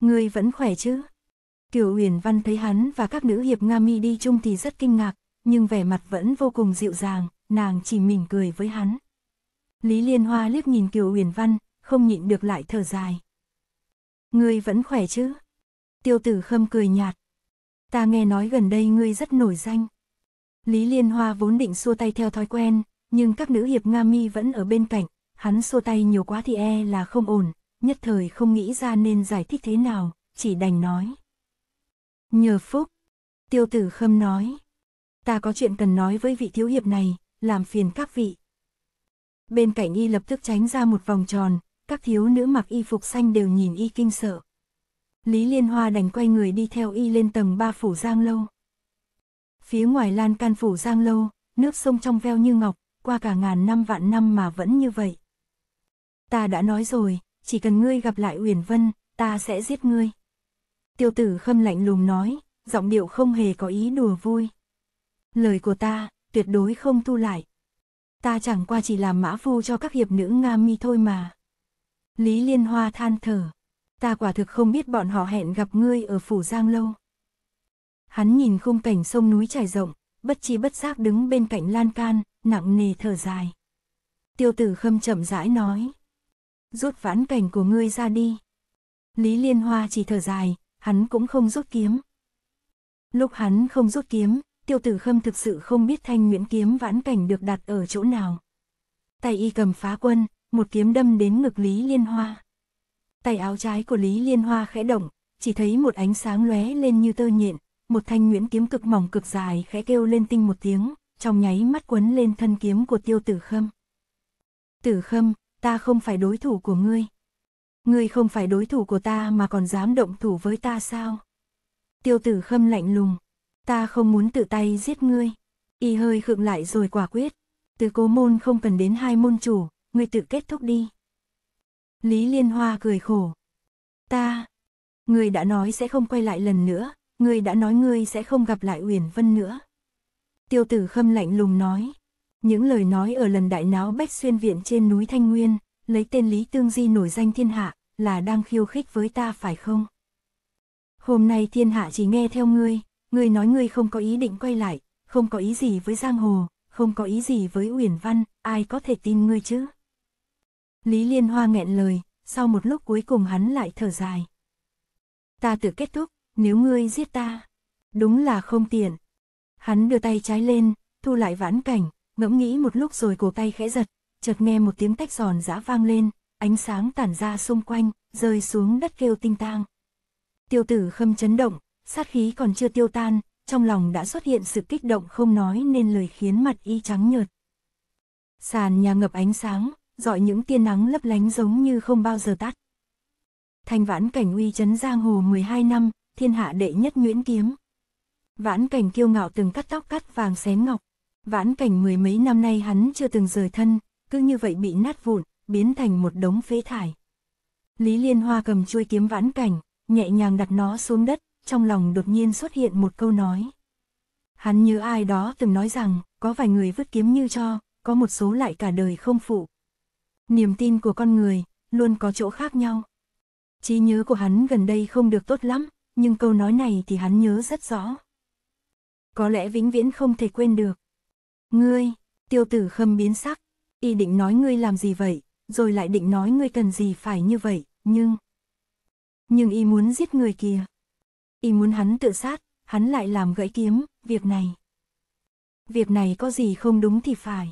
Ngươi vẫn khỏe chứ? Kiều Uyển Văn thấy hắn và các nữ hiệp Nga Mi đi chung thì rất kinh ngạc, nhưng vẻ mặt vẫn vô cùng dịu dàng, nàng chỉ mỉm cười với hắn. Lý Liên Hoa liếc nhìn Kiều Uyển Văn, không nhịn được lại thở dài. Ngươi vẫn khỏe chứ? Tiêu tử khâm cười nhạt. Ta nghe nói gần đây ngươi rất nổi danh. Lý Liên Hoa vốn định xua tay theo thói quen, nhưng các nữ hiệp Nga Mi vẫn ở bên cạnh, hắn xô tay nhiều quá thì e là không ổn, nhất thời không nghĩ ra nên giải thích thế nào, chỉ đành nói. Nhờ phúc, tiêu tử khâm nói, ta có chuyện cần nói với vị thiếu hiệp này, làm phiền các vị. Bên cạnh y lập tức tránh ra một vòng tròn, các thiếu nữ mặc y phục xanh đều nhìn y kinh sợ. Lý Liên Hoa đành quay người đi theo y lên tầng ba phủ Giang Lâu. Phía ngoài lan can phủ Giang Lâu, nước sông trong veo như ngọc, qua cả ngàn năm vạn năm mà vẫn như vậy ta đã nói rồi, chỉ cần ngươi gặp lại Uyển Vân, ta sẽ giết ngươi. Tiêu tử khâm lạnh lùng nói, giọng điệu không hề có ý đùa vui. Lời của ta, tuyệt đối không thu lại. Ta chẳng qua chỉ làm mã phu cho các hiệp nữ Nga mi thôi mà. Lý Liên Hoa than thở. Ta quả thực không biết bọn họ hẹn gặp ngươi ở Phủ Giang Lâu. Hắn nhìn khung cảnh sông núi trải rộng, bất chi bất giác đứng bên cạnh lan can, nặng nề thở dài. Tiêu tử khâm chậm rãi nói rút vãn cảnh của ngươi ra đi. Lý Liên Hoa chỉ thở dài, hắn cũng không rút kiếm. Lúc hắn không rút kiếm, tiêu tử khâm thực sự không biết thanh nguyễn kiếm vãn cảnh được đặt ở chỗ nào. Tay y cầm phá quân, một kiếm đâm đến ngực Lý Liên Hoa. Tay áo trái của Lý Liên Hoa khẽ động, chỉ thấy một ánh sáng lóe lên như tơ nhện, một thanh nguyễn kiếm cực mỏng cực dài khẽ kêu lên tinh một tiếng, trong nháy mắt quấn lên thân kiếm của tiêu tử khâm. Tử khâm, ta không phải đối thủ của ngươi. Ngươi không phải đối thủ của ta mà còn dám động thủ với ta sao? Tiêu tử khâm lạnh lùng, ta không muốn tự tay giết ngươi. Y hơi khựng lại rồi quả quyết, từ cố môn không cần đến hai môn chủ, ngươi tự kết thúc đi. Lý Liên Hoa cười khổ. Ta, ngươi đã nói sẽ không quay lại lần nữa, ngươi đã nói ngươi sẽ không gặp lại Uyển Vân nữa. Tiêu tử khâm lạnh lùng nói, những lời nói ở lần đại náo Bách Xuyên Viện trên núi Thanh Nguyên, lấy tên Lý Tương Di nổi danh thiên hạ, là đang khiêu khích với ta phải không? Hôm nay thiên hạ chỉ nghe theo ngươi, ngươi nói ngươi không có ý định quay lại, không có ý gì với Giang Hồ, không có ý gì với Uyển Văn, ai có thể tin ngươi chứ? Lý Liên Hoa nghẹn lời, sau một lúc cuối cùng hắn lại thở dài. Ta tự kết thúc, nếu ngươi giết ta. Đúng là không tiện. Hắn đưa tay trái lên, thu lại vãn cảnh, ngẫm nghĩ một lúc rồi cổ tay khẽ giật, chợt nghe một tiếng tách giòn giã vang lên, ánh sáng tản ra xung quanh, rơi xuống đất kêu tinh tang. Tiêu tử khâm chấn động, sát khí còn chưa tiêu tan, trong lòng đã xuất hiện sự kích động không nói nên lời khiến mặt y trắng nhợt. Sàn nhà ngập ánh sáng, dọi những tia nắng lấp lánh giống như không bao giờ tắt. Thanh vãn cảnh uy chấn giang hồ 12 năm, thiên hạ đệ nhất nguyễn kiếm. Vãn cảnh kiêu ngạo từng cắt tóc cắt vàng xén ngọc, Vãn cảnh mười mấy năm nay hắn chưa từng rời thân, cứ như vậy bị nát vụn, biến thành một đống phế thải. Lý Liên Hoa cầm chuôi kiếm vãn cảnh, nhẹ nhàng đặt nó xuống đất, trong lòng đột nhiên xuất hiện một câu nói. Hắn như ai đó từng nói rằng, có vài người vứt kiếm như cho, có một số lại cả đời không phụ. Niềm tin của con người, luôn có chỗ khác nhau. trí nhớ của hắn gần đây không được tốt lắm, nhưng câu nói này thì hắn nhớ rất rõ. Có lẽ vĩnh viễn không thể quên được. Ngươi, tiêu tử khâm biến sắc, y định nói ngươi làm gì vậy, rồi lại định nói ngươi cần gì phải như vậy, nhưng... Nhưng y muốn giết người kia, Y muốn hắn tự sát, hắn lại làm gãy kiếm, việc này. Việc này có gì không đúng thì phải.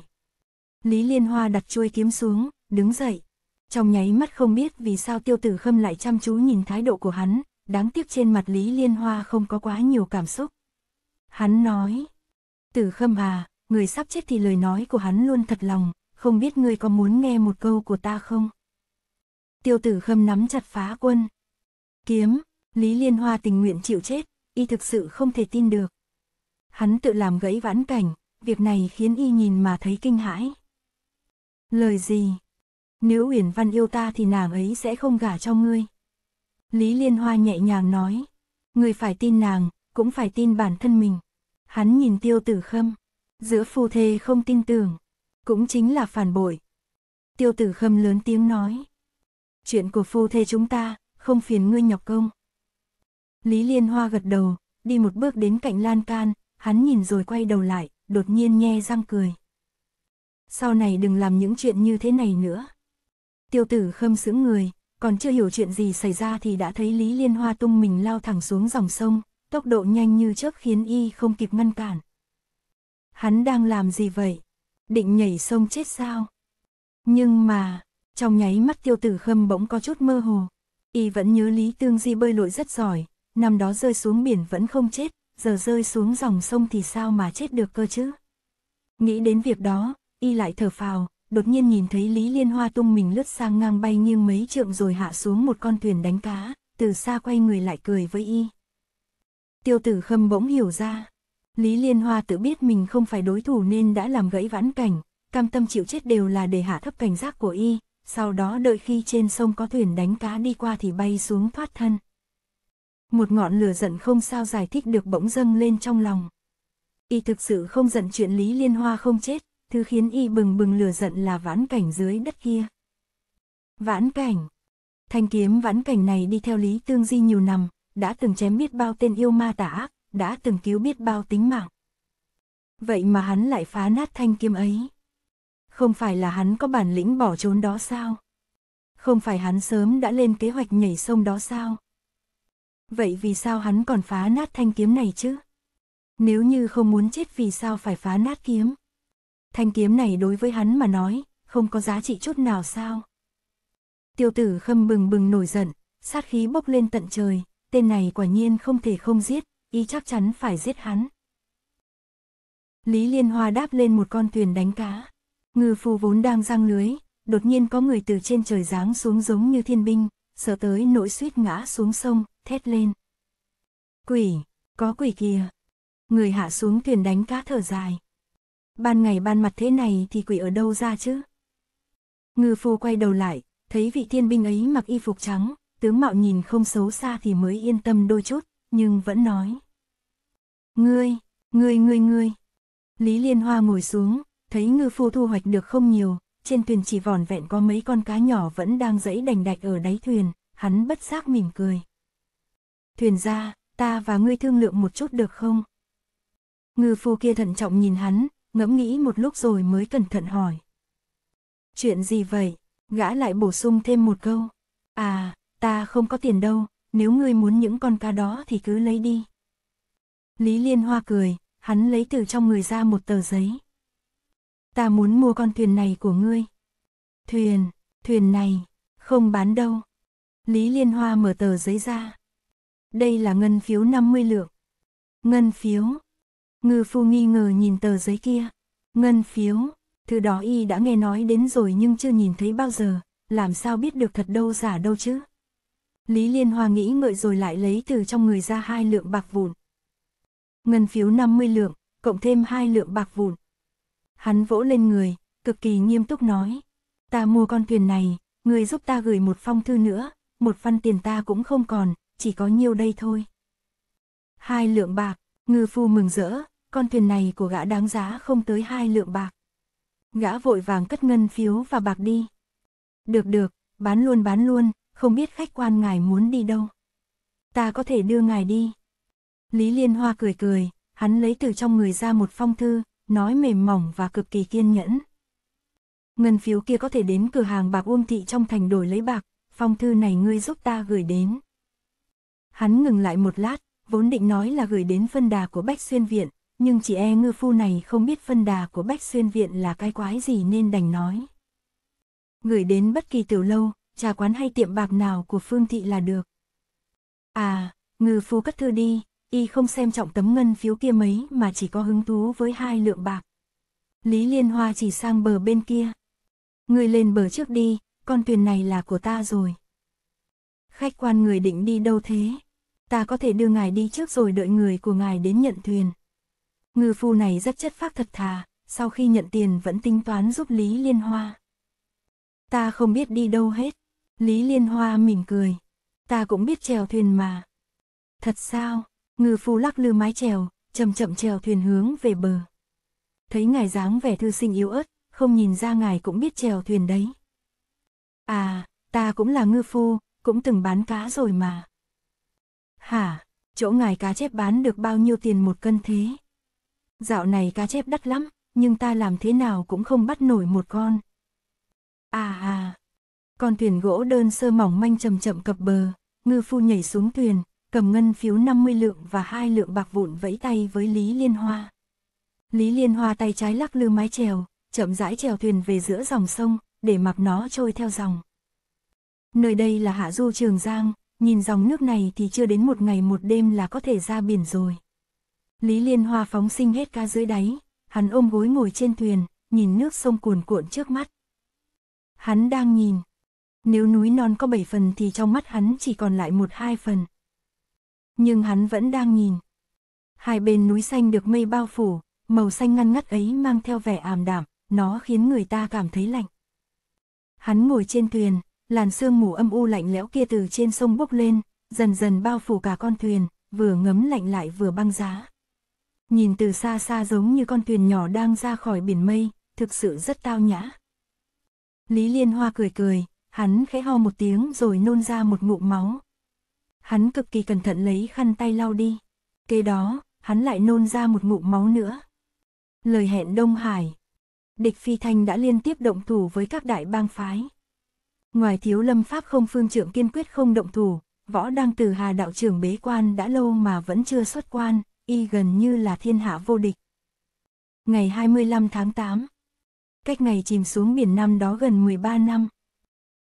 Lý Liên Hoa đặt chuôi kiếm xuống, đứng dậy. Trong nháy mắt không biết vì sao tiêu tử khâm lại chăm chú nhìn thái độ của hắn, đáng tiếc trên mặt Lý Liên Hoa không có quá nhiều cảm xúc. Hắn nói, tử khâm à, người sắp chết thì lời nói của hắn luôn thật lòng, không biết ngươi có muốn nghe một câu của ta không? Tiêu tử khâm nắm chặt phá quân. Kiếm, Lý Liên Hoa tình nguyện chịu chết, y thực sự không thể tin được. Hắn tự làm gãy vãn cảnh, việc này khiến y nhìn mà thấy kinh hãi. Lời gì? Nếu Uyển Văn yêu ta thì nàng ấy sẽ không gả cho ngươi. Lý Liên Hoa nhẹ nhàng nói, người phải tin nàng, cũng phải tin bản thân mình. Hắn nhìn tiêu tử khâm, Giữa phu thê không tin tưởng, cũng chính là phản bội. Tiêu tử khâm lớn tiếng nói. Chuyện của phu thê chúng ta, không phiền ngươi nhọc công. Lý Liên Hoa gật đầu, đi một bước đến cạnh lan can, hắn nhìn rồi quay đầu lại, đột nhiên nhe răng cười. Sau này đừng làm những chuyện như thế này nữa. Tiêu tử khâm sững người, còn chưa hiểu chuyện gì xảy ra thì đã thấy Lý Liên Hoa tung mình lao thẳng xuống dòng sông, tốc độ nhanh như chớp khiến y không kịp ngăn cản. Hắn đang làm gì vậy? Định nhảy sông chết sao? Nhưng mà, trong nháy mắt tiêu tử khâm bỗng có chút mơ hồ. Y vẫn nhớ Lý Tương Di bơi lội rất giỏi, năm đó rơi xuống biển vẫn không chết, giờ rơi xuống dòng sông thì sao mà chết được cơ chứ? Nghĩ đến việc đó, Y lại thở phào, đột nhiên nhìn thấy Lý Liên Hoa tung mình lướt sang ngang bay nghiêng mấy trượng rồi hạ xuống một con thuyền đánh cá, từ xa quay người lại cười với Y. Tiêu tử khâm bỗng hiểu ra, Lý Liên Hoa tự biết mình không phải đối thủ nên đã làm gãy vãn cảnh, cam tâm chịu chết đều là để hạ thấp cảnh giác của y, sau đó đợi khi trên sông có thuyền đánh cá đi qua thì bay xuống thoát thân. Một ngọn lửa giận không sao giải thích được bỗng dâng lên trong lòng. Y thực sự không giận chuyện Lý Liên Hoa không chết, thứ khiến y bừng bừng lửa giận là vãn cảnh dưới đất kia. Vãn cảnh Thanh kiếm vãn cảnh này đi theo Lý Tương Di nhiều năm, đã từng chém biết bao tên yêu ma tả ác, đã từng cứu biết bao tính mạng. Vậy mà hắn lại phá nát thanh kiếm ấy. Không phải là hắn có bản lĩnh bỏ trốn đó sao? Không phải hắn sớm đã lên kế hoạch nhảy sông đó sao? Vậy vì sao hắn còn phá nát thanh kiếm này chứ? Nếu như không muốn chết vì sao phải phá nát kiếm? Thanh kiếm này đối với hắn mà nói, không có giá trị chút nào sao? Tiêu tử khâm bừng bừng nổi giận, sát khí bốc lên tận trời, tên này quả nhiên không thể không giết, y chắc chắn phải giết hắn. Lý Liên Hoa đáp lên một con thuyền đánh cá. Ngư phu vốn đang giăng lưới, đột nhiên có người từ trên trời giáng xuống giống như thiên binh, sợ tới nỗi suýt ngã xuống sông, thét lên. Quỷ, có quỷ kìa. Người hạ xuống thuyền đánh cá thở dài. Ban ngày ban mặt thế này thì quỷ ở đâu ra chứ? Ngư phu quay đầu lại, thấy vị thiên binh ấy mặc y phục trắng, tướng mạo nhìn không xấu xa thì mới yên tâm đôi chút nhưng vẫn nói. Ngươi, ngươi ngươi ngươi. Lý Liên Hoa ngồi xuống, thấy ngư phu thu hoạch được không nhiều, trên thuyền chỉ vòn vẹn có mấy con cá nhỏ vẫn đang dẫy đành đạch ở đáy thuyền, hắn bất giác mỉm cười. Thuyền ra, ta và ngươi thương lượng một chút được không? Ngư phu kia thận trọng nhìn hắn, ngẫm nghĩ một lúc rồi mới cẩn thận hỏi. Chuyện gì vậy? Gã lại bổ sung thêm một câu. À, ta không có tiền đâu, nếu ngươi muốn những con cá đó thì cứ lấy đi. Lý Liên Hoa cười, hắn lấy từ trong người ra một tờ giấy. Ta muốn mua con thuyền này của ngươi. Thuyền, thuyền này, không bán đâu. Lý Liên Hoa mở tờ giấy ra. Đây là ngân phiếu 50 lượng. Ngân phiếu. Ngư phu nghi ngờ nhìn tờ giấy kia. Ngân phiếu, thứ đó y đã nghe nói đến rồi nhưng chưa nhìn thấy bao giờ, làm sao biết được thật đâu giả đâu chứ. Lý Liên Hoa nghĩ ngợi rồi lại lấy từ trong người ra hai lượng bạc vụn. Ngân phiếu 50 lượng, cộng thêm hai lượng bạc vụn. Hắn vỗ lên người, cực kỳ nghiêm túc nói. Ta mua con thuyền này, người giúp ta gửi một phong thư nữa, một văn tiền ta cũng không còn, chỉ có nhiêu đây thôi. Hai lượng bạc, ngư phu mừng rỡ, con thuyền này của gã đáng giá không tới hai lượng bạc. Gã vội vàng cất ngân phiếu và bạc đi. Được được, bán luôn bán luôn, không biết khách quan ngài muốn đi đâu. Ta có thể đưa ngài đi. Lý Liên Hoa cười cười, hắn lấy từ trong người ra một phong thư, nói mềm mỏng và cực kỳ kiên nhẫn. Ngân phiếu kia có thể đến cửa hàng bạc Uông Thị trong thành đổi lấy bạc, phong thư này ngươi giúp ta gửi đến. Hắn ngừng lại một lát, vốn định nói là gửi đến phân đà của Bách Xuyên Viện, nhưng chỉ e ngư phu này không biết phân đà của Bách Xuyên Viện là cái quái gì nên đành nói. Gửi đến bất kỳ tiểu lâu, trà quán hay tiệm bạc nào của Phương Thị là được. À, ngư phu cất thư đi, y không xem trọng tấm ngân phiếu kia mấy mà chỉ có hứng thú với hai lượng bạc. Lý Liên Hoa chỉ sang bờ bên kia. Người lên bờ trước đi, con thuyền này là của ta rồi. Khách quan người định đi đâu thế? Ta có thể đưa ngài đi trước rồi đợi người của ngài đến nhận thuyền. Ngư phu này rất chất phác thật thà, sau khi nhận tiền vẫn tính toán giúp Lý Liên Hoa. Ta không biết đi đâu hết. Lý Liên Hoa mỉm cười. Ta cũng biết chèo thuyền mà. Thật sao? Ngư phu lắc lư mái chèo, chậm chậm chèo thuyền hướng về bờ. Thấy ngài dáng vẻ thư sinh yếu ớt, không nhìn ra ngài cũng biết chèo thuyền đấy. À, ta cũng là ngư phu, cũng từng bán cá rồi mà. Hả, chỗ ngài cá chép bán được bao nhiêu tiền một cân thế? Dạo này cá chép đắt lắm, nhưng ta làm thế nào cũng không bắt nổi một con. À à, con thuyền gỗ đơn sơ mỏng manh chậm chậm cập bờ, ngư phu nhảy xuống thuyền, cầm ngân phiếu 50 lượng và hai lượng bạc vụn vẫy tay với Lý Liên Hoa. Lý Liên Hoa tay trái lắc lư mái chèo, chậm rãi chèo thuyền về giữa dòng sông, để mặc nó trôi theo dòng. Nơi đây là Hạ Du Trường Giang, nhìn dòng nước này thì chưa đến một ngày một đêm là có thể ra biển rồi. Lý Liên Hoa phóng sinh hết ca dưới đáy, hắn ôm gối ngồi trên thuyền, nhìn nước sông cuồn cuộn trước mắt. Hắn đang nhìn, nếu núi non có bảy phần thì trong mắt hắn chỉ còn lại một hai phần. Nhưng hắn vẫn đang nhìn. Hai bên núi xanh được mây bao phủ, màu xanh ngăn ngắt ấy mang theo vẻ ảm đạm, nó khiến người ta cảm thấy lạnh. Hắn ngồi trên thuyền, làn sương mù âm u lạnh lẽo kia từ trên sông bốc lên, dần dần bao phủ cả con thuyền, vừa ngấm lạnh lại vừa băng giá. Nhìn từ xa xa giống như con thuyền nhỏ đang ra khỏi biển mây, thực sự rất tao nhã. Lý Liên Hoa cười cười, Hắn khẽ ho một tiếng rồi nôn ra một ngụm máu. Hắn cực kỳ cẩn thận lấy khăn tay lau đi. Kế đó, hắn lại nôn ra một ngụm máu nữa. Lời hẹn Đông Hải. Địch Phi Thanh đã liên tiếp động thủ với các đại bang phái. Ngoài thiếu lâm pháp không phương trưởng kiên quyết không động thủ, võ đang từ hà đạo trưởng bế quan đã lâu mà vẫn chưa xuất quan, y gần như là thiên hạ vô địch. Ngày 25 tháng 8 Cách ngày chìm xuống biển nam đó gần 13 năm.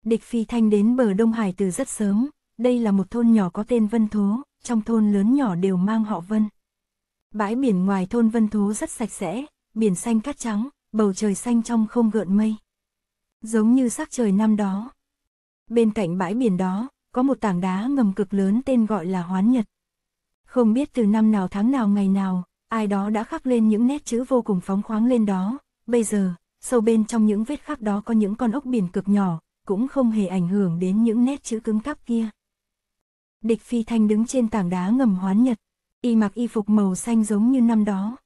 Địch Phi Thanh đến bờ Đông Hải từ rất sớm, đây là một thôn nhỏ có tên Vân Thố, trong thôn lớn nhỏ đều mang họ Vân. Bãi biển ngoài thôn Vân Thố rất sạch sẽ, biển xanh cát trắng, bầu trời xanh trong không gợn mây. Giống như sắc trời năm đó. Bên cạnh bãi biển đó, có một tảng đá ngầm cực lớn tên gọi là Hoán Nhật. Không biết từ năm nào tháng nào ngày nào, ai đó đã khắc lên những nét chữ vô cùng phóng khoáng lên đó. Bây giờ, sâu bên trong những vết khắc đó có những con ốc biển cực nhỏ, cũng không hề ảnh hưởng đến những nét chữ cứng cắp kia. Địch Phi Thanh đứng trên tảng đá ngầm hoán nhật, y mặc y phục màu xanh giống như năm đó.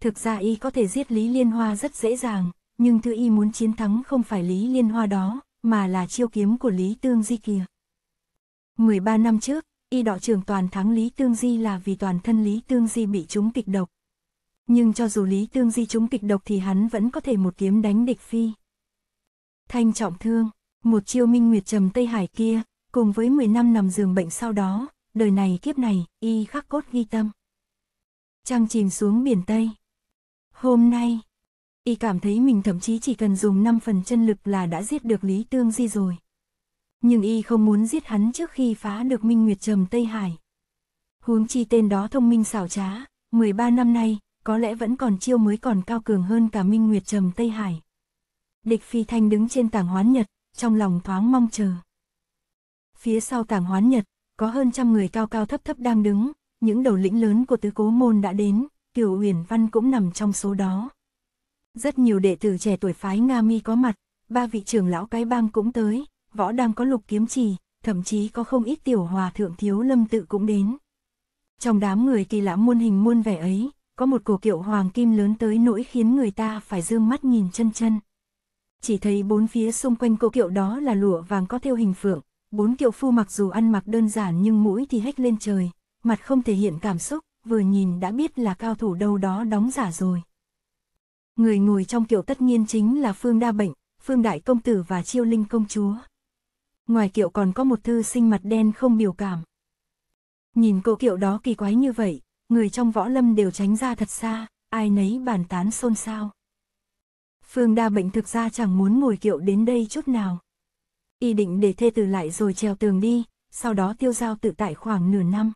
Thực ra y có thể giết Lý Liên Hoa rất dễ dàng, nhưng thứ y muốn chiến thắng không phải Lý Liên Hoa đó, mà là chiêu kiếm của Lý Tương Di kia. 13 năm trước, y đọ trường toàn thắng Lý Tương Di là vì toàn thân Lý Tương Di bị trúng kịch độc. Nhưng cho dù Lý Tương Di trúng kịch độc thì hắn vẫn có thể một kiếm đánh địch phi. Thanh trọng thương, một chiêu minh nguyệt trầm Tây Hải kia, cùng với 10 năm nằm giường bệnh sau đó, đời này kiếp này, y khắc cốt ghi tâm. Trăng chìm xuống biển Tây. Hôm nay, y cảm thấy mình thậm chí chỉ cần dùng 5 phần chân lực là đã giết được Lý Tương Di rồi. Nhưng y không muốn giết hắn trước khi phá được Minh Nguyệt Trầm Tây Hải. Huống chi tên đó thông minh xảo trá, 13 năm nay, có lẽ vẫn còn chiêu mới còn cao cường hơn cả Minh Nguyệt Trầm Tây Hải. Địch Phi Thanh đứng trên tảng hoán nhật, trong lòng thoáng mong chờ. Phía sau tảng hoán Nhật, có hơn trăm người cao cao thấp thấp đang đứng, những đầu lĩnh lớn của tứ cố môn đã đến, Kiều Uyển Văn cũng nằm trong số đó. Rất nhiều đệ tử trẻ tuổi phái Nga Mi có mặt, ba vị trưởng lão cái bang cũng tới, võ đang có lục kiếm trì, thậm chí có không ít tiểu hòa thượng thiếu lâm tự cũng đến. Trong đám người kỳ lạ muôn hình muôn vẻ ấy, có một cổ kiệu hoàng kim lớn tới nỗi khiến người ta phải dương mắt nhìn chân chân. Chỉ thấy bốn phía xung quanh cô kiệu đó là lụa vàng có thêu hình phượng, bốn kiệu phu mặc dù ăn mặc đơn giản nhưng mũi thì hách lên trời, mặt không thể hiện cảm xúc, vừa nhìn đã biết là cao thủ đâu đó đóng giả rồi. Người ngồi trong kiệu tất nhiên chính là Phương Đa Bệnh, Phương Đại Công Tử và Chiêu Linh Công Chúa. Ngoài kiệu còn có một thư sinh mặt đen không biểu cảm. Nhìn cô kiệu đó kỳ quái như vậy, người trong võ lâm đều tránh ra thật xa, ai nấy bàn tán xôn xao. Phương đa bệnh thực ra chẳng muốn ngồi kiệu đến đây chút nào. Y định để thê từ lại rồi trèo tường đi, sau đó tiêu giao tự tại khoảng nửa năm.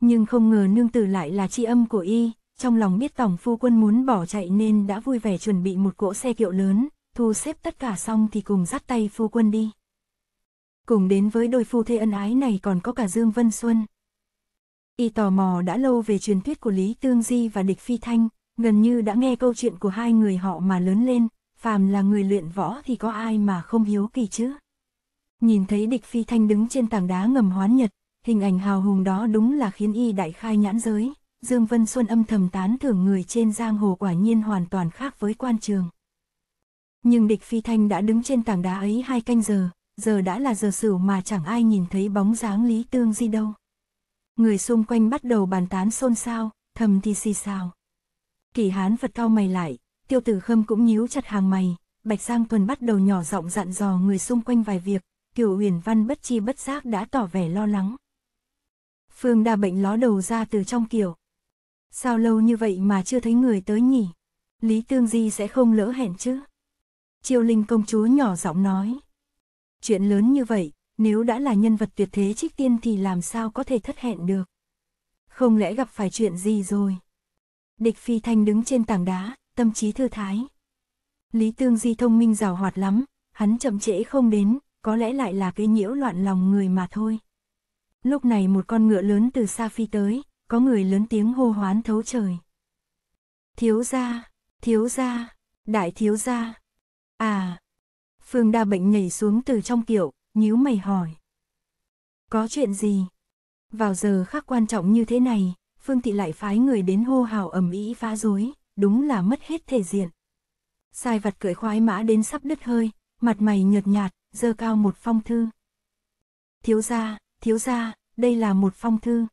Nhưng không ngờ nương từ lại là tri âm của y, trong lòng biết tổng phu quân muốn bỏ chạy nên đã vui vẻ chuẩn bị một cỗ xe kiệu lớn, thu xếp tất cả xong thì cùng dắt tay phu quân đi. Cùng đến với đôi phu thê ân ái này còn có cả Dương Vân Xuân. Y tò mò đã lâu về truyền thuyết của Lý Tương Di và Địch Phi Thanh, gần như đã nghe câu chuyện của hai người họ mà lớn lên, phàm là người luyện võ thì có ai mà không hiếu kỳ chứ. Nhìn thấy địch phi thanh đứng trên tảng đá ngầm hoán nhật, hình ảnh hào hùng đó đúng là khiến y đại khai nhãn giới, Dương Vân Xuân âm thầm tán thưởng người trên giang hồ quả nhiên hoàn toàn khác với quan trường. Nhưng địch phi thanh đã đứng trên tảng đá ấy hai canh giờ, giờ đã là giờ sửu mà chẳng ai nhìn thấy bóng dáng Lý Tương Di đâu. Người xung quanh bắt đầu bàn tán xôn xao, thầm thì xì xào kỳ hán vật cao mày lại, tiêu tử khâm cũng nhíu chặt hàng mày, Bạch Giang Tuần bắt đầu nhỏ giọng dặn dò người xung quanh vài việc, cửu huyền văn bất chi bất giác đã tỏ vẻ lo lắng. Phương đa bệnh ló đầu ra từ trong kiểu. Sao lâu như vậy mà chưa thấy người tới nhỉ? Lý Tương Di sẽ không lỡ hẹn chứ? Triều Linh công chúa nhỏ giọng nói. Chuyện lớn như vậy, nếu đã là nhân vật tuyệt thế trích tiên thì làm sao có thể thất hẹn được? Không lẽ gặp phải chuyện gì rồi? Địch Phi Thanh đứng trên tảng đá, tâm trí thư thái. Lý Tương Di thông minh rào hoạt lắm, hắn chậm trễ không đến, có lẽ lại là cái nhiễu loạn lòng người mà thôi. Lúc này một con ngựa lớn từ xa phi tới, có người lớn tiếng hô hoán thấu trời. Thiếu gia, thiếu gia, đại thiếu gia. À, Phương đa bệnh nhảy xuống từ trong kiệu, nhíu mày hỏi. Có chuyện gì? Vào giờ khác quan trọng như thế này, Phương Thị lại phái người đến hô hào ầm ĩ phá rối, đúng là mất hết thể diện. Sai vật cười khoái mã đến sắp đứt hơi, mặt mày nhợt nhạt, dơ cao một phong thư. Thiếu gia, thiếu gia, đây là một phong thư.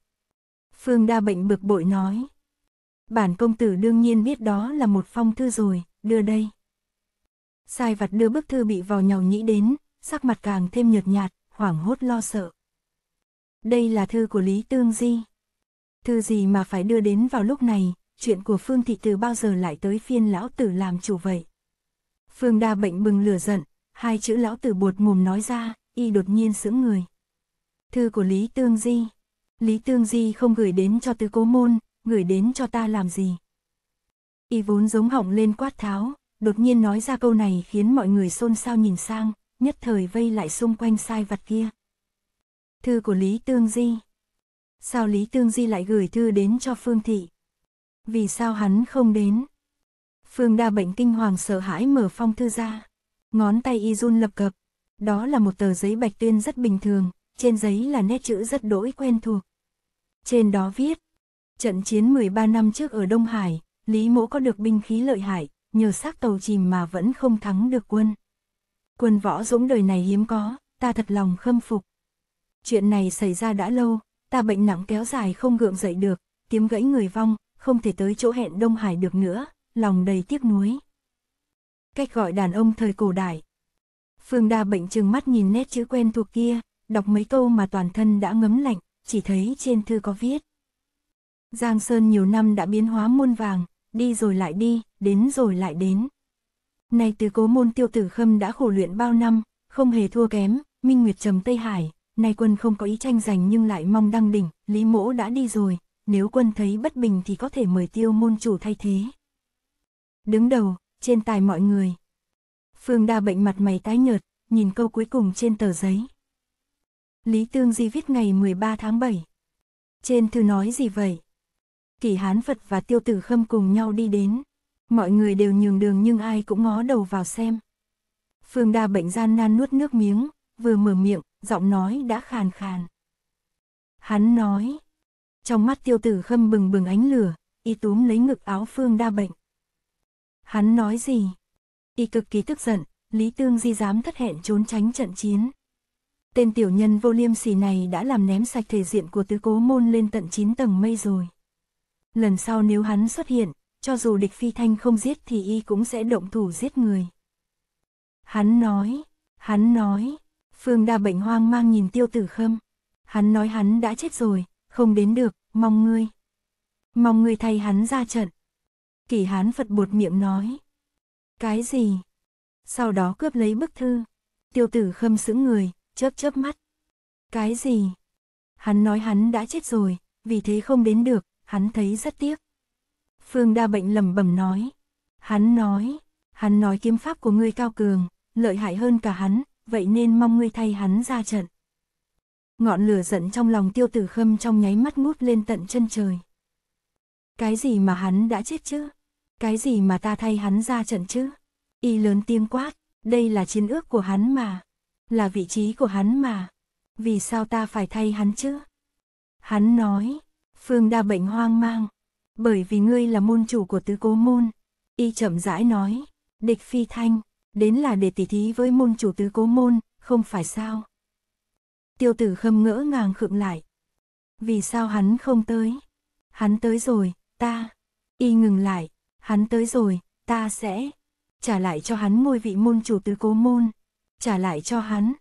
Phương đa bệnh bực bội nói. Bản công tử đương nhiên biết đó là một phong thư rồi, đưa đây. Sai vặt đưa bức thư bị vào nhàu nhĩ đến, sắc mặt càng thêm nhợt nhạt, hoảng hốt lo sợ. Đây là thư của Lý Tương Di. Thư gì mà phải đưa đến vào lúc này, chuyện của Phương Thị từ bao giờ lại tới phiên lão tử làm chủ vậy? Phương đa bệnh bừng lửa giận, hai chữ lão tử buột mồm nói ra, y đột nhiên sững người. Thư của Lý Tương Di. Lý Tương Di không gửi đến cho tứ cố môn, gửi đến cho ta làm gì? Y vốn giống hỏng lên quát tháo, đột nhiên nói ra câu này khiến mọi người xôn xao nhìn sang, nhất thời vây lại xung quanh sai vật kia. Thư của Lý Tương Di sao Lý Tương Di lại gửi thư đến cho Phương Thị? Vì sao hắn không đến? Phương đa bệnh kinh hoàng sợ hãi mở phong thư ra. Ngón tay y run lập cập. Đó là một tờ giấy bạch tuyên rất bình thường, trên giấy là nét chữ rất đỗi quen thuộc. Trên đó viết, trận chiến 13 năm trước ở Đông Hải, Lý Mỗ có được binh khí lợi hại, nhờ xác tàu chìm mà vẫn không thắng được quân. Quân võ dũng đời này hiếm có, ta thật lòng khâm phục. Chuyện này xảy ra đã lâu, ta bệnh nặng kéo dài không gượng dậy được, kiếm gãy người vong, không thể tới chỗ hẹn Đông Hải được nữa, lòng đầy tiếc nuối. Cách gọi đàn ông thời cổ đại. Phương Đa bệnh trừng mắt nhìn nét chữ quen thuộc kia, đọc mấy câu mà toàn thân đã ngấm lạnh, chỉ thấy trên thư có viết. Giang Sơn nhiều năm đã biến hóa muôn vàng, đi rồi lại đi, đến rồi lại đến. Nay từ cố môn tiêu tử khâm đã khổ luyện bao năm, không hề thua kém, minh nguyệt trầm Tây Hải, nay quân không có ý tranh giành nhưng lại mong đăng đỉnh, Lý Mỗ đã đi rồi, nếu quân thấy bất bình thì có thể mời tiêu môn chủ thay thế. Đứng đầu, trên tài mọi người. Phương đa bệnh mặt mày tái nhợt, nhìn câu cuối cùng trên tờ giấy. Lý Tương Di viết ngày 13 tháng 7. Trên thư nói gì vậy? Kỷ Hán Phật và Tiêu Tử Khâm cùng nhau đi đến. Mọi người đều nhường đường nhưng ai cũng ngó đầu vào xem. Phương Đa bệnh gian nan nuốt nước miếng, vừa mở miệng, giọng nói đã khàn khàn. Hắn nói, trong mắt tiêu tử khâm bừng bừng ánh lửa, y túm lấy ngực áo phương đa bệnh. Hắn nói gì? Y cực kỳ tức giận, Lý Tương Di dám thất hẹn trốn tránh trận chiến. Tên tiểu nhân vô liêm sỉ này đã làm ném sạch thể diện của tứ cố môn lên tận 9 tầng mây rồi. Lần sau nếu hắn xuất hiện, cho dù địch phi thanh không giết thì y cũng sẽ động thủ giết người. Hắn nói, hắn nói, Phương đa bệnh hoang mang nhìn tiêu tử khâm. Hắn nói hắn đã chết rồi, không đến được, mong ngươi. Mong ngươi thay hắn ra trận. Kỳ hán Phật bột miệng nói. Cái gì? Sau đó cướp lấy bức thư. Tiêu tử khâm sững người, chớp chớp mắt. Cái gì? Hắn nói hắn đã chết rồi, vì thế không đến được, hắn thấy rất tiếc. Phương đa bệnh lẩm bẩm nói. Hắn nói, hắn nói kiếm pháp của ngươi cao cường, lợi hại hơn cả hắn, vậy nên mong ngươi thay hắn ra trận. Ngọn lửa giận trong lòng tiêu tử khâm trong nháy mắt ngút lên tận chân trời. Cái gì mà hắn đã chết chứ? Cái gì mà ta thay hắn ra trận chứ? Y lớn tiếng quát, đây là chiến ước của hắn mà. Là vị trí của hắn mà. Vì sao ta phải thay hắn chứ? Hắn nói, Phương đa bệnh hoang mang. Bởi vì ngươi là môn chủ của tứ cố môn. Y chậm rãi nói, địch phi thanh, đến là để tỉ thí với môn chủ tứ cố môn, không phải sao? Tiêu tử khâm ngỡ ngàng khựng lại. Vì sao hắn không tới? Hắn tới rồi, ta. Y ngừng lại, hắn tới rồi, ta sẽ. Trả lại cho hắn ngôi vị môn chủ tứ cố môn. Trả lại cho hắn.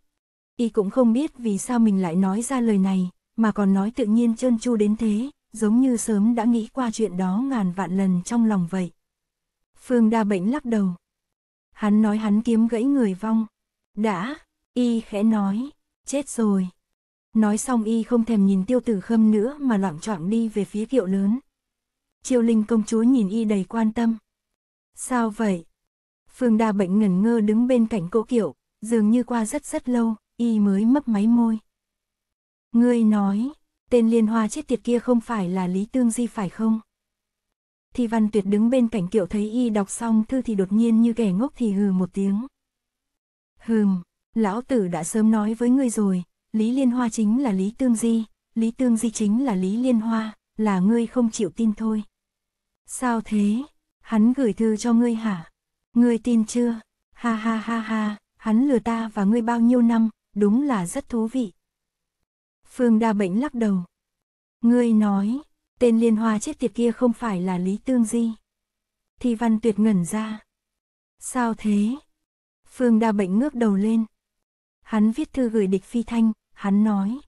Y cũng không biết vì sao mình lại nói ra lời này, mà còn nói tự nhiên trơn tru đến thế, giống như sớm đã nghĩ qua chuyện đó ngàn vạn lần trong lòng vậy. Phương đa bệnh lắc đầu, Hắn nói hắn kiếm gãy người vong. Đã, y khẽ nói, chết rồi. Nói xong y không thèm nhìn tiêu tử khâm nữa mà loạn choạng đi về phía kiệu lớn. Triều Linh công chúa nhìn y đầy quan tâm. Sao vậy? Phương Đa bệnh ngẩn ngơ đứng bên cạnh cỗ kiệu, dường như qua rất rất lâu, y mới mấp máy môi. Ngươi nói, tên liên hoa chết tiệt kia không phải là Lý Tương Di phải không? thi văn tuyệt đứng bên cạnh kiệu thấy y đọc xong thư thì đột nhiên như kẻ ngốc thì hừ một tiếng. Hừm, lão tử đã sớm nói với ngươi rồi, Lý Liên Hoa chính là Lý Tương Di, Lý Tương Di chính là Lý Liên Hoa, là ngươi không chịu tin thôi. Sao thế? Hắn gửi thư cho ngươi hả? Ngươi tin chưa? Ha ha ha ha, hắn lừa ta và ngươi bao nhiêu năm, đúng là rất thú vị. Phương Đa Bệnh lắc đầu. Ngươi nói, Tên liên hoa chết tiệt kia không phải là Lý Tương Di. Thi văn tuyệt ngẩn ra. Sao thế? Phương đa bệnh ngước đầu lên. Hắn viết thư gửi địch phi thanh, hắn nói.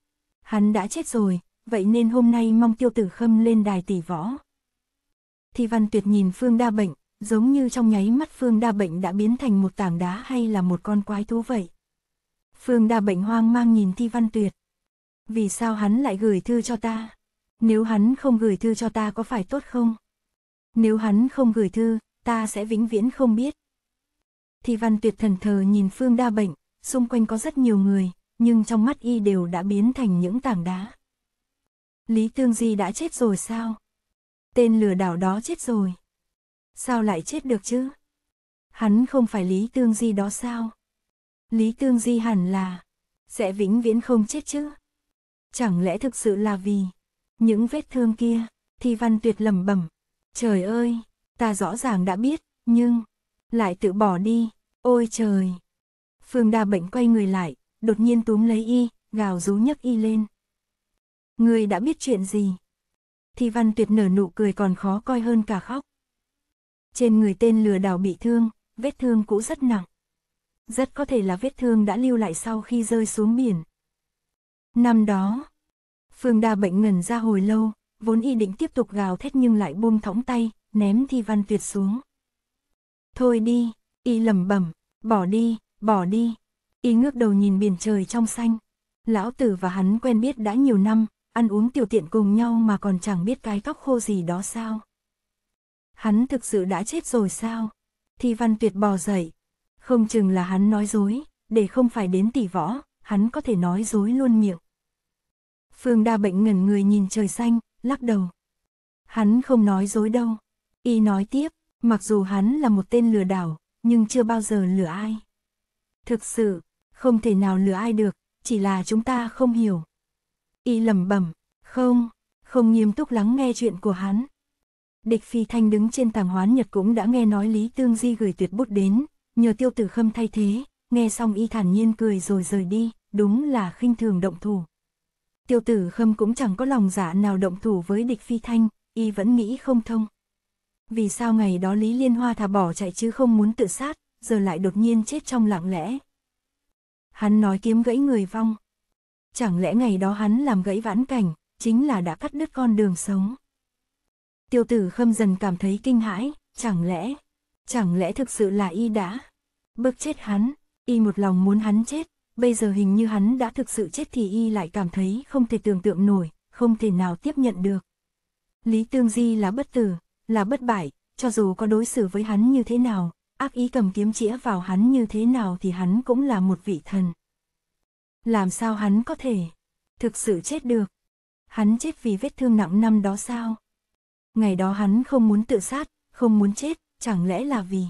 Hắn đã chết rồi, vậy nên hôm nay mong tiêu tử khâm lên đài tỷ võ. Thi văn tuyệt nhìn Phương đa bệnh, giống như trong nháy mắt Phương đa bệnh đã biến thành một tảng đá hay là một con quái thú vậy. Phương đa bệnh hoang mang nhìn Thi văn tuyệt. Vì sao hắn lại gửi thư cho ta? Nếu hắn không gửi thư cho ta có phải tốt không? Nếu hắn không gửi thư, ta sẽ vĩnh viễn không biết. Thì văn tuyệt thần thờ nhìn Phương đa bệnh, xung quanh có rất nhiều người, nhưng trong mắt y đều đã biến thành những tảng đá. Lý Tương Di đã chết rồi sao? Tên lừa đảo đó chết rồi. Sao lại chết được chứ? Hắn không phải Lý Tương Di đó sao? Lý Tương Di hẳn là sẽ vĩnh viễn không chết chứ? Chẳng lẽ thực sự là vì những vết thương kia, Thi Văn Tuyệt lẩm bẩm. Trời ơi, ta rõ ràng đã biết, nhưng lại tự bỏ đi, ôi trời. Phương Đa Bệnh quay người lại, đột nhiên túm lấy y, gào rú nhấc y lên. Người đã biết chuyện gì? Thi Văn Tuyệt nở nụ cười còn khó coi hơn cả khóc. Trên người tên lừa đảo bị thương, vết thương cũ rất nặng. Rất có thể là vết thương đã lưu lại sau khi rơi xuống biển. Năm đó, Phương Đa bệnh ngần ra hồi lâu, vốn y định tiếp tục gào thét nhưng lại buông thõng tay, ném Thi Văn Tuyệt xuống. Thôi đi, y lẩm bẩm, bỏ đi, bỏ đi. Y ngước đầu nhìn biển trời trong xanh. Lão tử và hắn quen biết đã nhiều năm, ăn uống tiểu tiện cùng nhau mà còn chẳng biết cái tóc khô gì đó sao. Hắn thực sự đã chết rồi sao? Thi Văn Tuyệt bò dậy. Không chừng là hắn nói dối, để không phải đến tỷ võ, hắn có thể nói dối luôn miệng. Phương đa bệnh ngẩn người nhìn trời xanh, lắc đầu. Hắn không nói dối đâu. Y nói tiếp, mặc dù hắn là một tên lừa đảo, nhưng chưa bao giờ lừa ai. Thực sự, không thể nào lừa ai được, chỉ là chúng ta không hiểu. Y lẩm bẩm, không, không nghiêm túc lắng nghe chuyện của hắn. Địch Phi Thanh đứng trên tàng hoán Nhật cũng đã nghe nói Lý Tương Di gửi tuyệt bút đến, nhờ tiêu tử khâm thay thế, nghe xong y thản nhiên cười rồi rời đi, đúng là khinh thường động thủ. Tiêu tử khâm cũng chẳng có lòng giả dạ nào động thủ với địch phi thanh, y vẫn nghĩ không thông. Vì sao ngày đó Lý Liên Hoa thả bỏ chạy chứ không muốn tự sát, giờ lại đột nhiên chết trong lặng lẽ. Hắn nói kiếm gãy người vong. Chẳng lẽ ngày đó hắn làm gãy vãn cảnh, chính là đã cắt đứt con đường sống. Tiêu tử khâm dần cảm thấy kinh hãi, chẳng lẽ, chẳng lẽ thực sự là y đã. bước chết hắn, y một lòng muốn hắn chết, bây giờ hình như hắn đã thực sự chết thì y lại cảm thấy không thể tưởng tượng nổi, không thể nào tiếp nhận được. Lý Tương Di là bất tử, là bất bại, cho dù có đối xử với hắn như thế nào, ác ý cầm kiếm chĩa vào hắn như thế nào thì hắn cũng là một vị thần. Làm sao hắn có thể thực sự chết được? Hắn chết vì vết thương nặng năm đó sao? Ngày đó hắn không muốn tự sát, không muốn chết, chẳng lẽ là vì...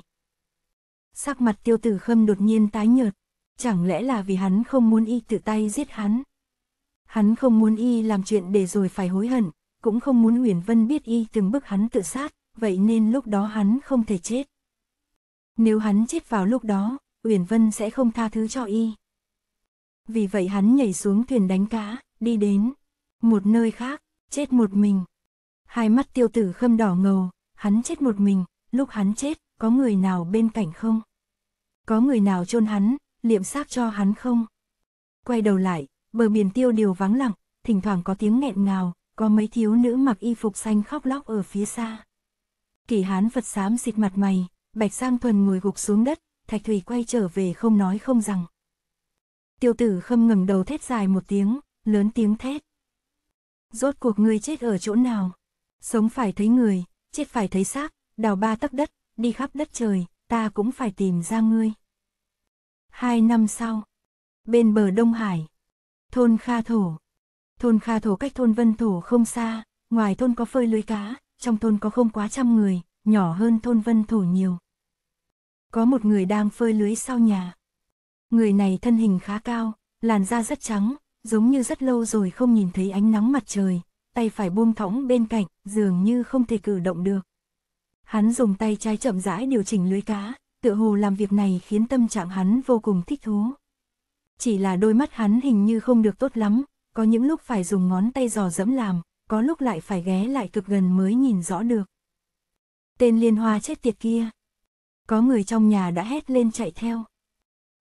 Sắc mặt tiêu tử khâm đột nhiên tái nhợt, chẳng lẽ là vì hắn không muốn y tự tay giết hắn. Hắn không muốn y làm chuyện để rồi phải hối hận, cũng không muốn uyển Vân biết y từng bức hắn tự sát, vậy nên lúc đó hắn không thể chết. Nếu hắn chết vào lúc đó, Uyển Vân sẽ không tha thứ cho y. Vì vậy hắn nhảy xuống thuyền đánh cá, đi đến một nơi khác, chết một mình. Hai mắt tiêu tử khâm đỏ ngầu, hắn chết một mình, lúc hắn chết, có người nào bên cạnh không? Có người nào chôn hắn, liệm xác cho hắn không? Quay đầu lại, bờ biển tiêu điều vắng lặng, thỉnh thoảng có tiếng nghẹn ngào, có mấy thiếu nữ mặc y phục xanh khóc lóc ở phía xa. Kỳ hán Phật xám xịt mặt mày, Bạch Sang Thuần ngồi gục xuống đất, Thạch Thủy quay trở về không nói không rằng. Tiêu tử khâm ngẩng đầu thét dài một tiếng, lớn tiếng thét. Rốt cuộc ngươi chết ở chỗ nào? Sống phải thấy người, chết phải thấy xác, đào ba tấc đất, đi khắp đất trời, ta cũng phải tìm ra ngươi. Hai năm sau, bên bờ Đông Hải, thôn Kha Thổ. Thôn Kha Thổ cách thôn Vân Thổ không xa, ngoài thôn có phơi lưới cá, trong thôn có không quá trăm người, nhỏ hơn thôn Vân Thổ nhiều. Có một người đang phơi lưới sau nhà. Người này thân hình khá cao, làn da rất trắng, giống như rất lâu rồi không nhìn thấy ánh nắng mặt trời, tay phải buông thõng bên cạnh, dường như không thể cử động được. Hắn dùng tay trái chậm rãi điều chỉnh lưới cá, tựa hồ làm việc này khiến tâm trạng hắn vô cùng thích thú. Chỉ là đôi mắt hắn hình như không được tốt lắm, có những lúc phải dùng ngón tay giò dẫm làm, có lúc lại phải ghé lại cực gần mới nhìn rõ được. Tên liên hoa chết tiệt kia. Có người trong nhà đã hét lên chạy theo.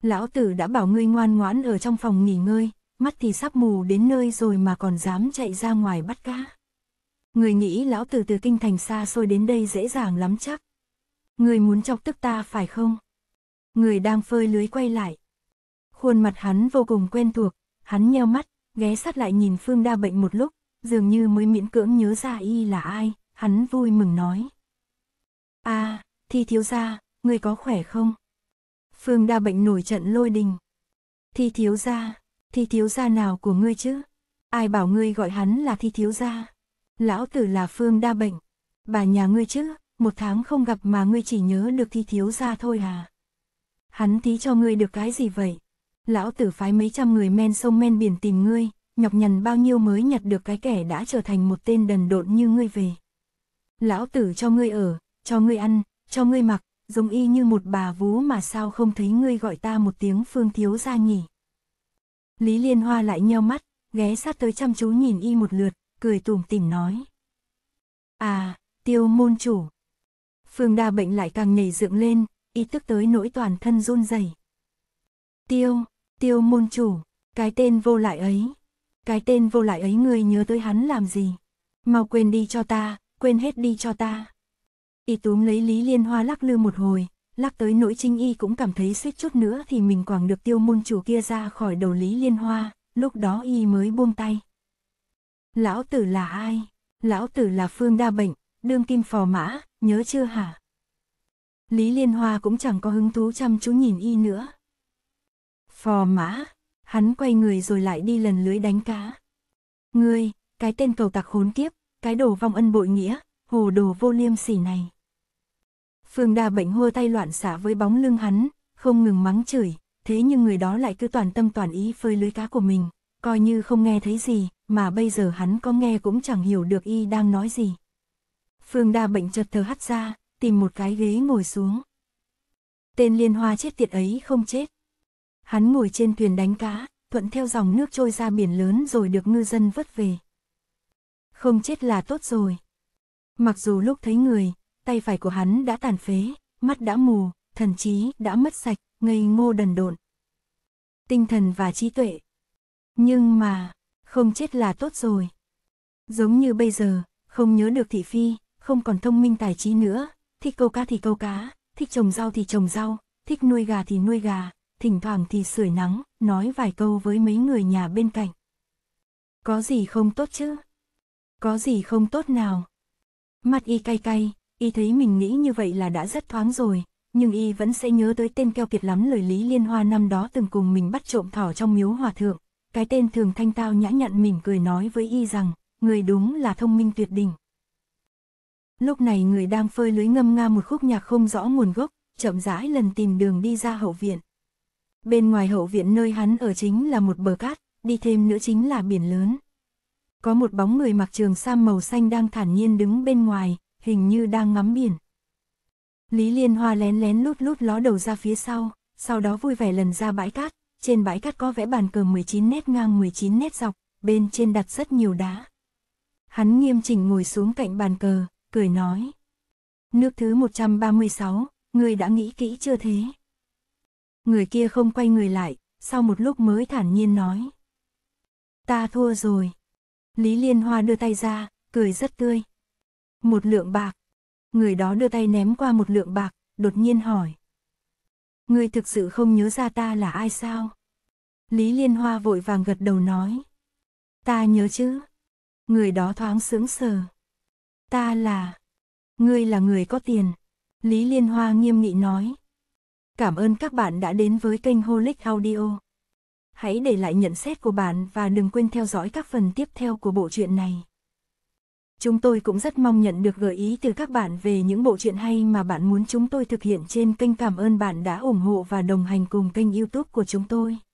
Lão tử đã bảo ngươi ngoan ngoãn ở trong phòng nghỉ ngơi, mắt thì sắp mù đến nơi rồi mà còn dám chạy ra ngoài bắt cá. Người nghĩ lão tử từ kinh thành xa xôi đến đây dễ dàng lắm chắc. Người muốn chọc tức ta phải không? Người đang phơi lưới quay lại. Khuôn mặt hắn vô cùng quen thuộc, hắn nheo mắt, ghé sát lại nhìn Phương Đa Bệnh một lúc, dường như mới miễn cưỡng nhớ ra y là ai, hắn vui mừng nói. a à, thi thiếu gia, người có khỏe không? Phương Đa Bệnh nổi trận lôi đình. Thi thiếu gia, thi thiếu gia nào của ngươi chứ? Ai bảo ngươi gọi hắn là thi thiếu gia? Lão tử là Phương Đa Bệnh. Bà nhà ngươi chứ? một tháng không gặp mà ngươi chỉ nhớ được thi thiếu ra thôi à. Hắn thí cho ngươi được cái gì vậy? Lão tử phái mấy trăm người men sông men biển tìm ngươi, nhọc nhằn bao nhiêu mới nhặt được cái kẻ đã trở thành một tên đần độn như ngươi về. Lão tử cho ngươi ở, cho ngươi ăn, cho ngươi mặc, giống y như một bà vú mà sao không thấy ngươi gọi ta một tiếng phương thiếu ra nhỉ. Lý Liên Hoa lại nheo mắt, ghé sát tới chăm chú nhìn y một lượt, cười tùm tìm nói. À, tiêu môn chủ, Phương đa bệnh lại càng nhảy dựng lên, ý thức tới nỗi toàn thân run rẩy. Tiêu, tiêu môn chủ, cái tên vô lại ấy. Cái tên vô lại ấy người nhớ tới hắn làm gì? Mau quên đi cho ta, quên hết đi cho ta. Y túm lấy Lý Liên Hoa lắc lư một hồi, lắc tới nỗi Trinh y cũng cảm thấy suýt chút nữa thì mình quảng được tiêu môn chủ kia ra khỏi đầu Lý Liên Hoa, lúc đó y mới buông tay. Lão tử là ai? Lão tử là phương đa bệnh, đương kim phò mã, nhớ chưa hả? Lý Liên Hoa cũng chẳng có hứng thú chăm chú nhìn y nữa. Phò mã, hắn quay người rồi lại đi lần lưới đánh cá. Ngươi, cái tên cầu tặc khốn kiếp, cái đồ vong ân bội nghĩa, hồ đồ vô liêm sỉ này. Phương Đa bệnh hô tay loạn xả với bóng lưng hắn, không ngừng mắng chửi, thế nhưng người đó lại cứ toàn tâm toàn ý phơi lưới cá của mình, coi như không nghe thấy gì, mà bây giờ hắn có nghe cũng chẳng hiểu được y đang nói gì. Phương đa bệnh chợt thờ hắt ra, tìm một cái ghế ngồi xuống. Tên liên hoa chết tiệt ấy không chết. Hắn ngồi trên thuyền đánh cá, thuận theo dòng nước trôi ra biển lớn rồi được ngư dân vớt về. Không chết là tốt rồi. Mặc dù lúc thấy người, tay phải của hắn đã tàn phế, mắt đã mù, thần trí đã mất sạch, ngây ngô đần độn. Tinh thần và trí tuệ. Nhưng mà, không chết là tốt rồi. Giống như bây giờ, không nhớ được thị phi, không còn thông minh tài trí nữa, thích câu cá thì câu cá, thích trồng rau thì trồng rau, thích nuôi gà thì nuôi gà, thỉnh thoảng thì sưởi nắng, nói vài câu với mấy người nhà bên cạnh. Có gì không tốt chứ? Có gì không tốt nào? Mặt y cay cay, y thấy mình nghĩ như vậy là đã rất thoáng rồi, nhưng y vẫn sẽ nhớ tới tên keo kiệt lắm lời Lý Liên Hoa năm đó từng cùng mình bắt trộm thỏ trong miếu hòa thượng. Cái tên thường thanh tao nhã nhặn mỉm cười nói với y rằng, người đúng là thông minh tuyệt đỉnh. Lúc này người đang phơi lưới ngâm nga một khúc nhạc không rõ nguồn gốc, chậm rãi lần tìm đường đi ra hậu viện. Bên ngoài hậu viện nơi hắn ở chính là một bờ cát, đi thêm nữa chính là biển lớn. Có một bóng người mặc trường sam màu xanh đang thản nhiên đứng bên ngoài, hình như đang ngắm biển. Lý Liên Hoa lén lén lút lút ló đầu ra phía sau, sau đó vui vẻ lần ra bãi cát, trên bãi cát có vẽ bàn cờ 19 nét ngang 19 nét dọc, bên trên đặt rất nhiều đá. Hắn nghiêm chỉnh ngồi xuống cạnh bàn cờ, cười nói. Nước thứ 136, người đã nghĩ kỹ chưa thế? Người kia không quay người lại, sau một lúc mới thản nhiên nói. Ta thua rồi. Lý Liên Hoa đưa tay ra, cười rất tươi. Một lượng bạc. Người đó đưa tay ném qua một lượng bạc, đột nhiên hỏi. Người thực sự không nhớ ra ta là ai sao? Lý Liên Hoa vội vàng gật đầu nói. Ta nhớ chứ. Người đó thoáng sướng sờ. Ta là... Ngươi là người có tiền. Lý Liên Hoa nghiêm nghị nói. Cảm ơn các bạn đã đến với kênh Holic Audio. Hãy để lại nhận xét của bạn và đừng quên theo dõi các phần tiếp theo của bộ truyện này. Chúng tôi cũng rất mong nhận được gợi ý từ các bạn về những bộ truyện hay mà bạn muốn chúng tôi thực hiện trên kênh. Cảm ơn bạn đã ủng hộ và đồng hành cùng kênh YouTube của chúng tôi.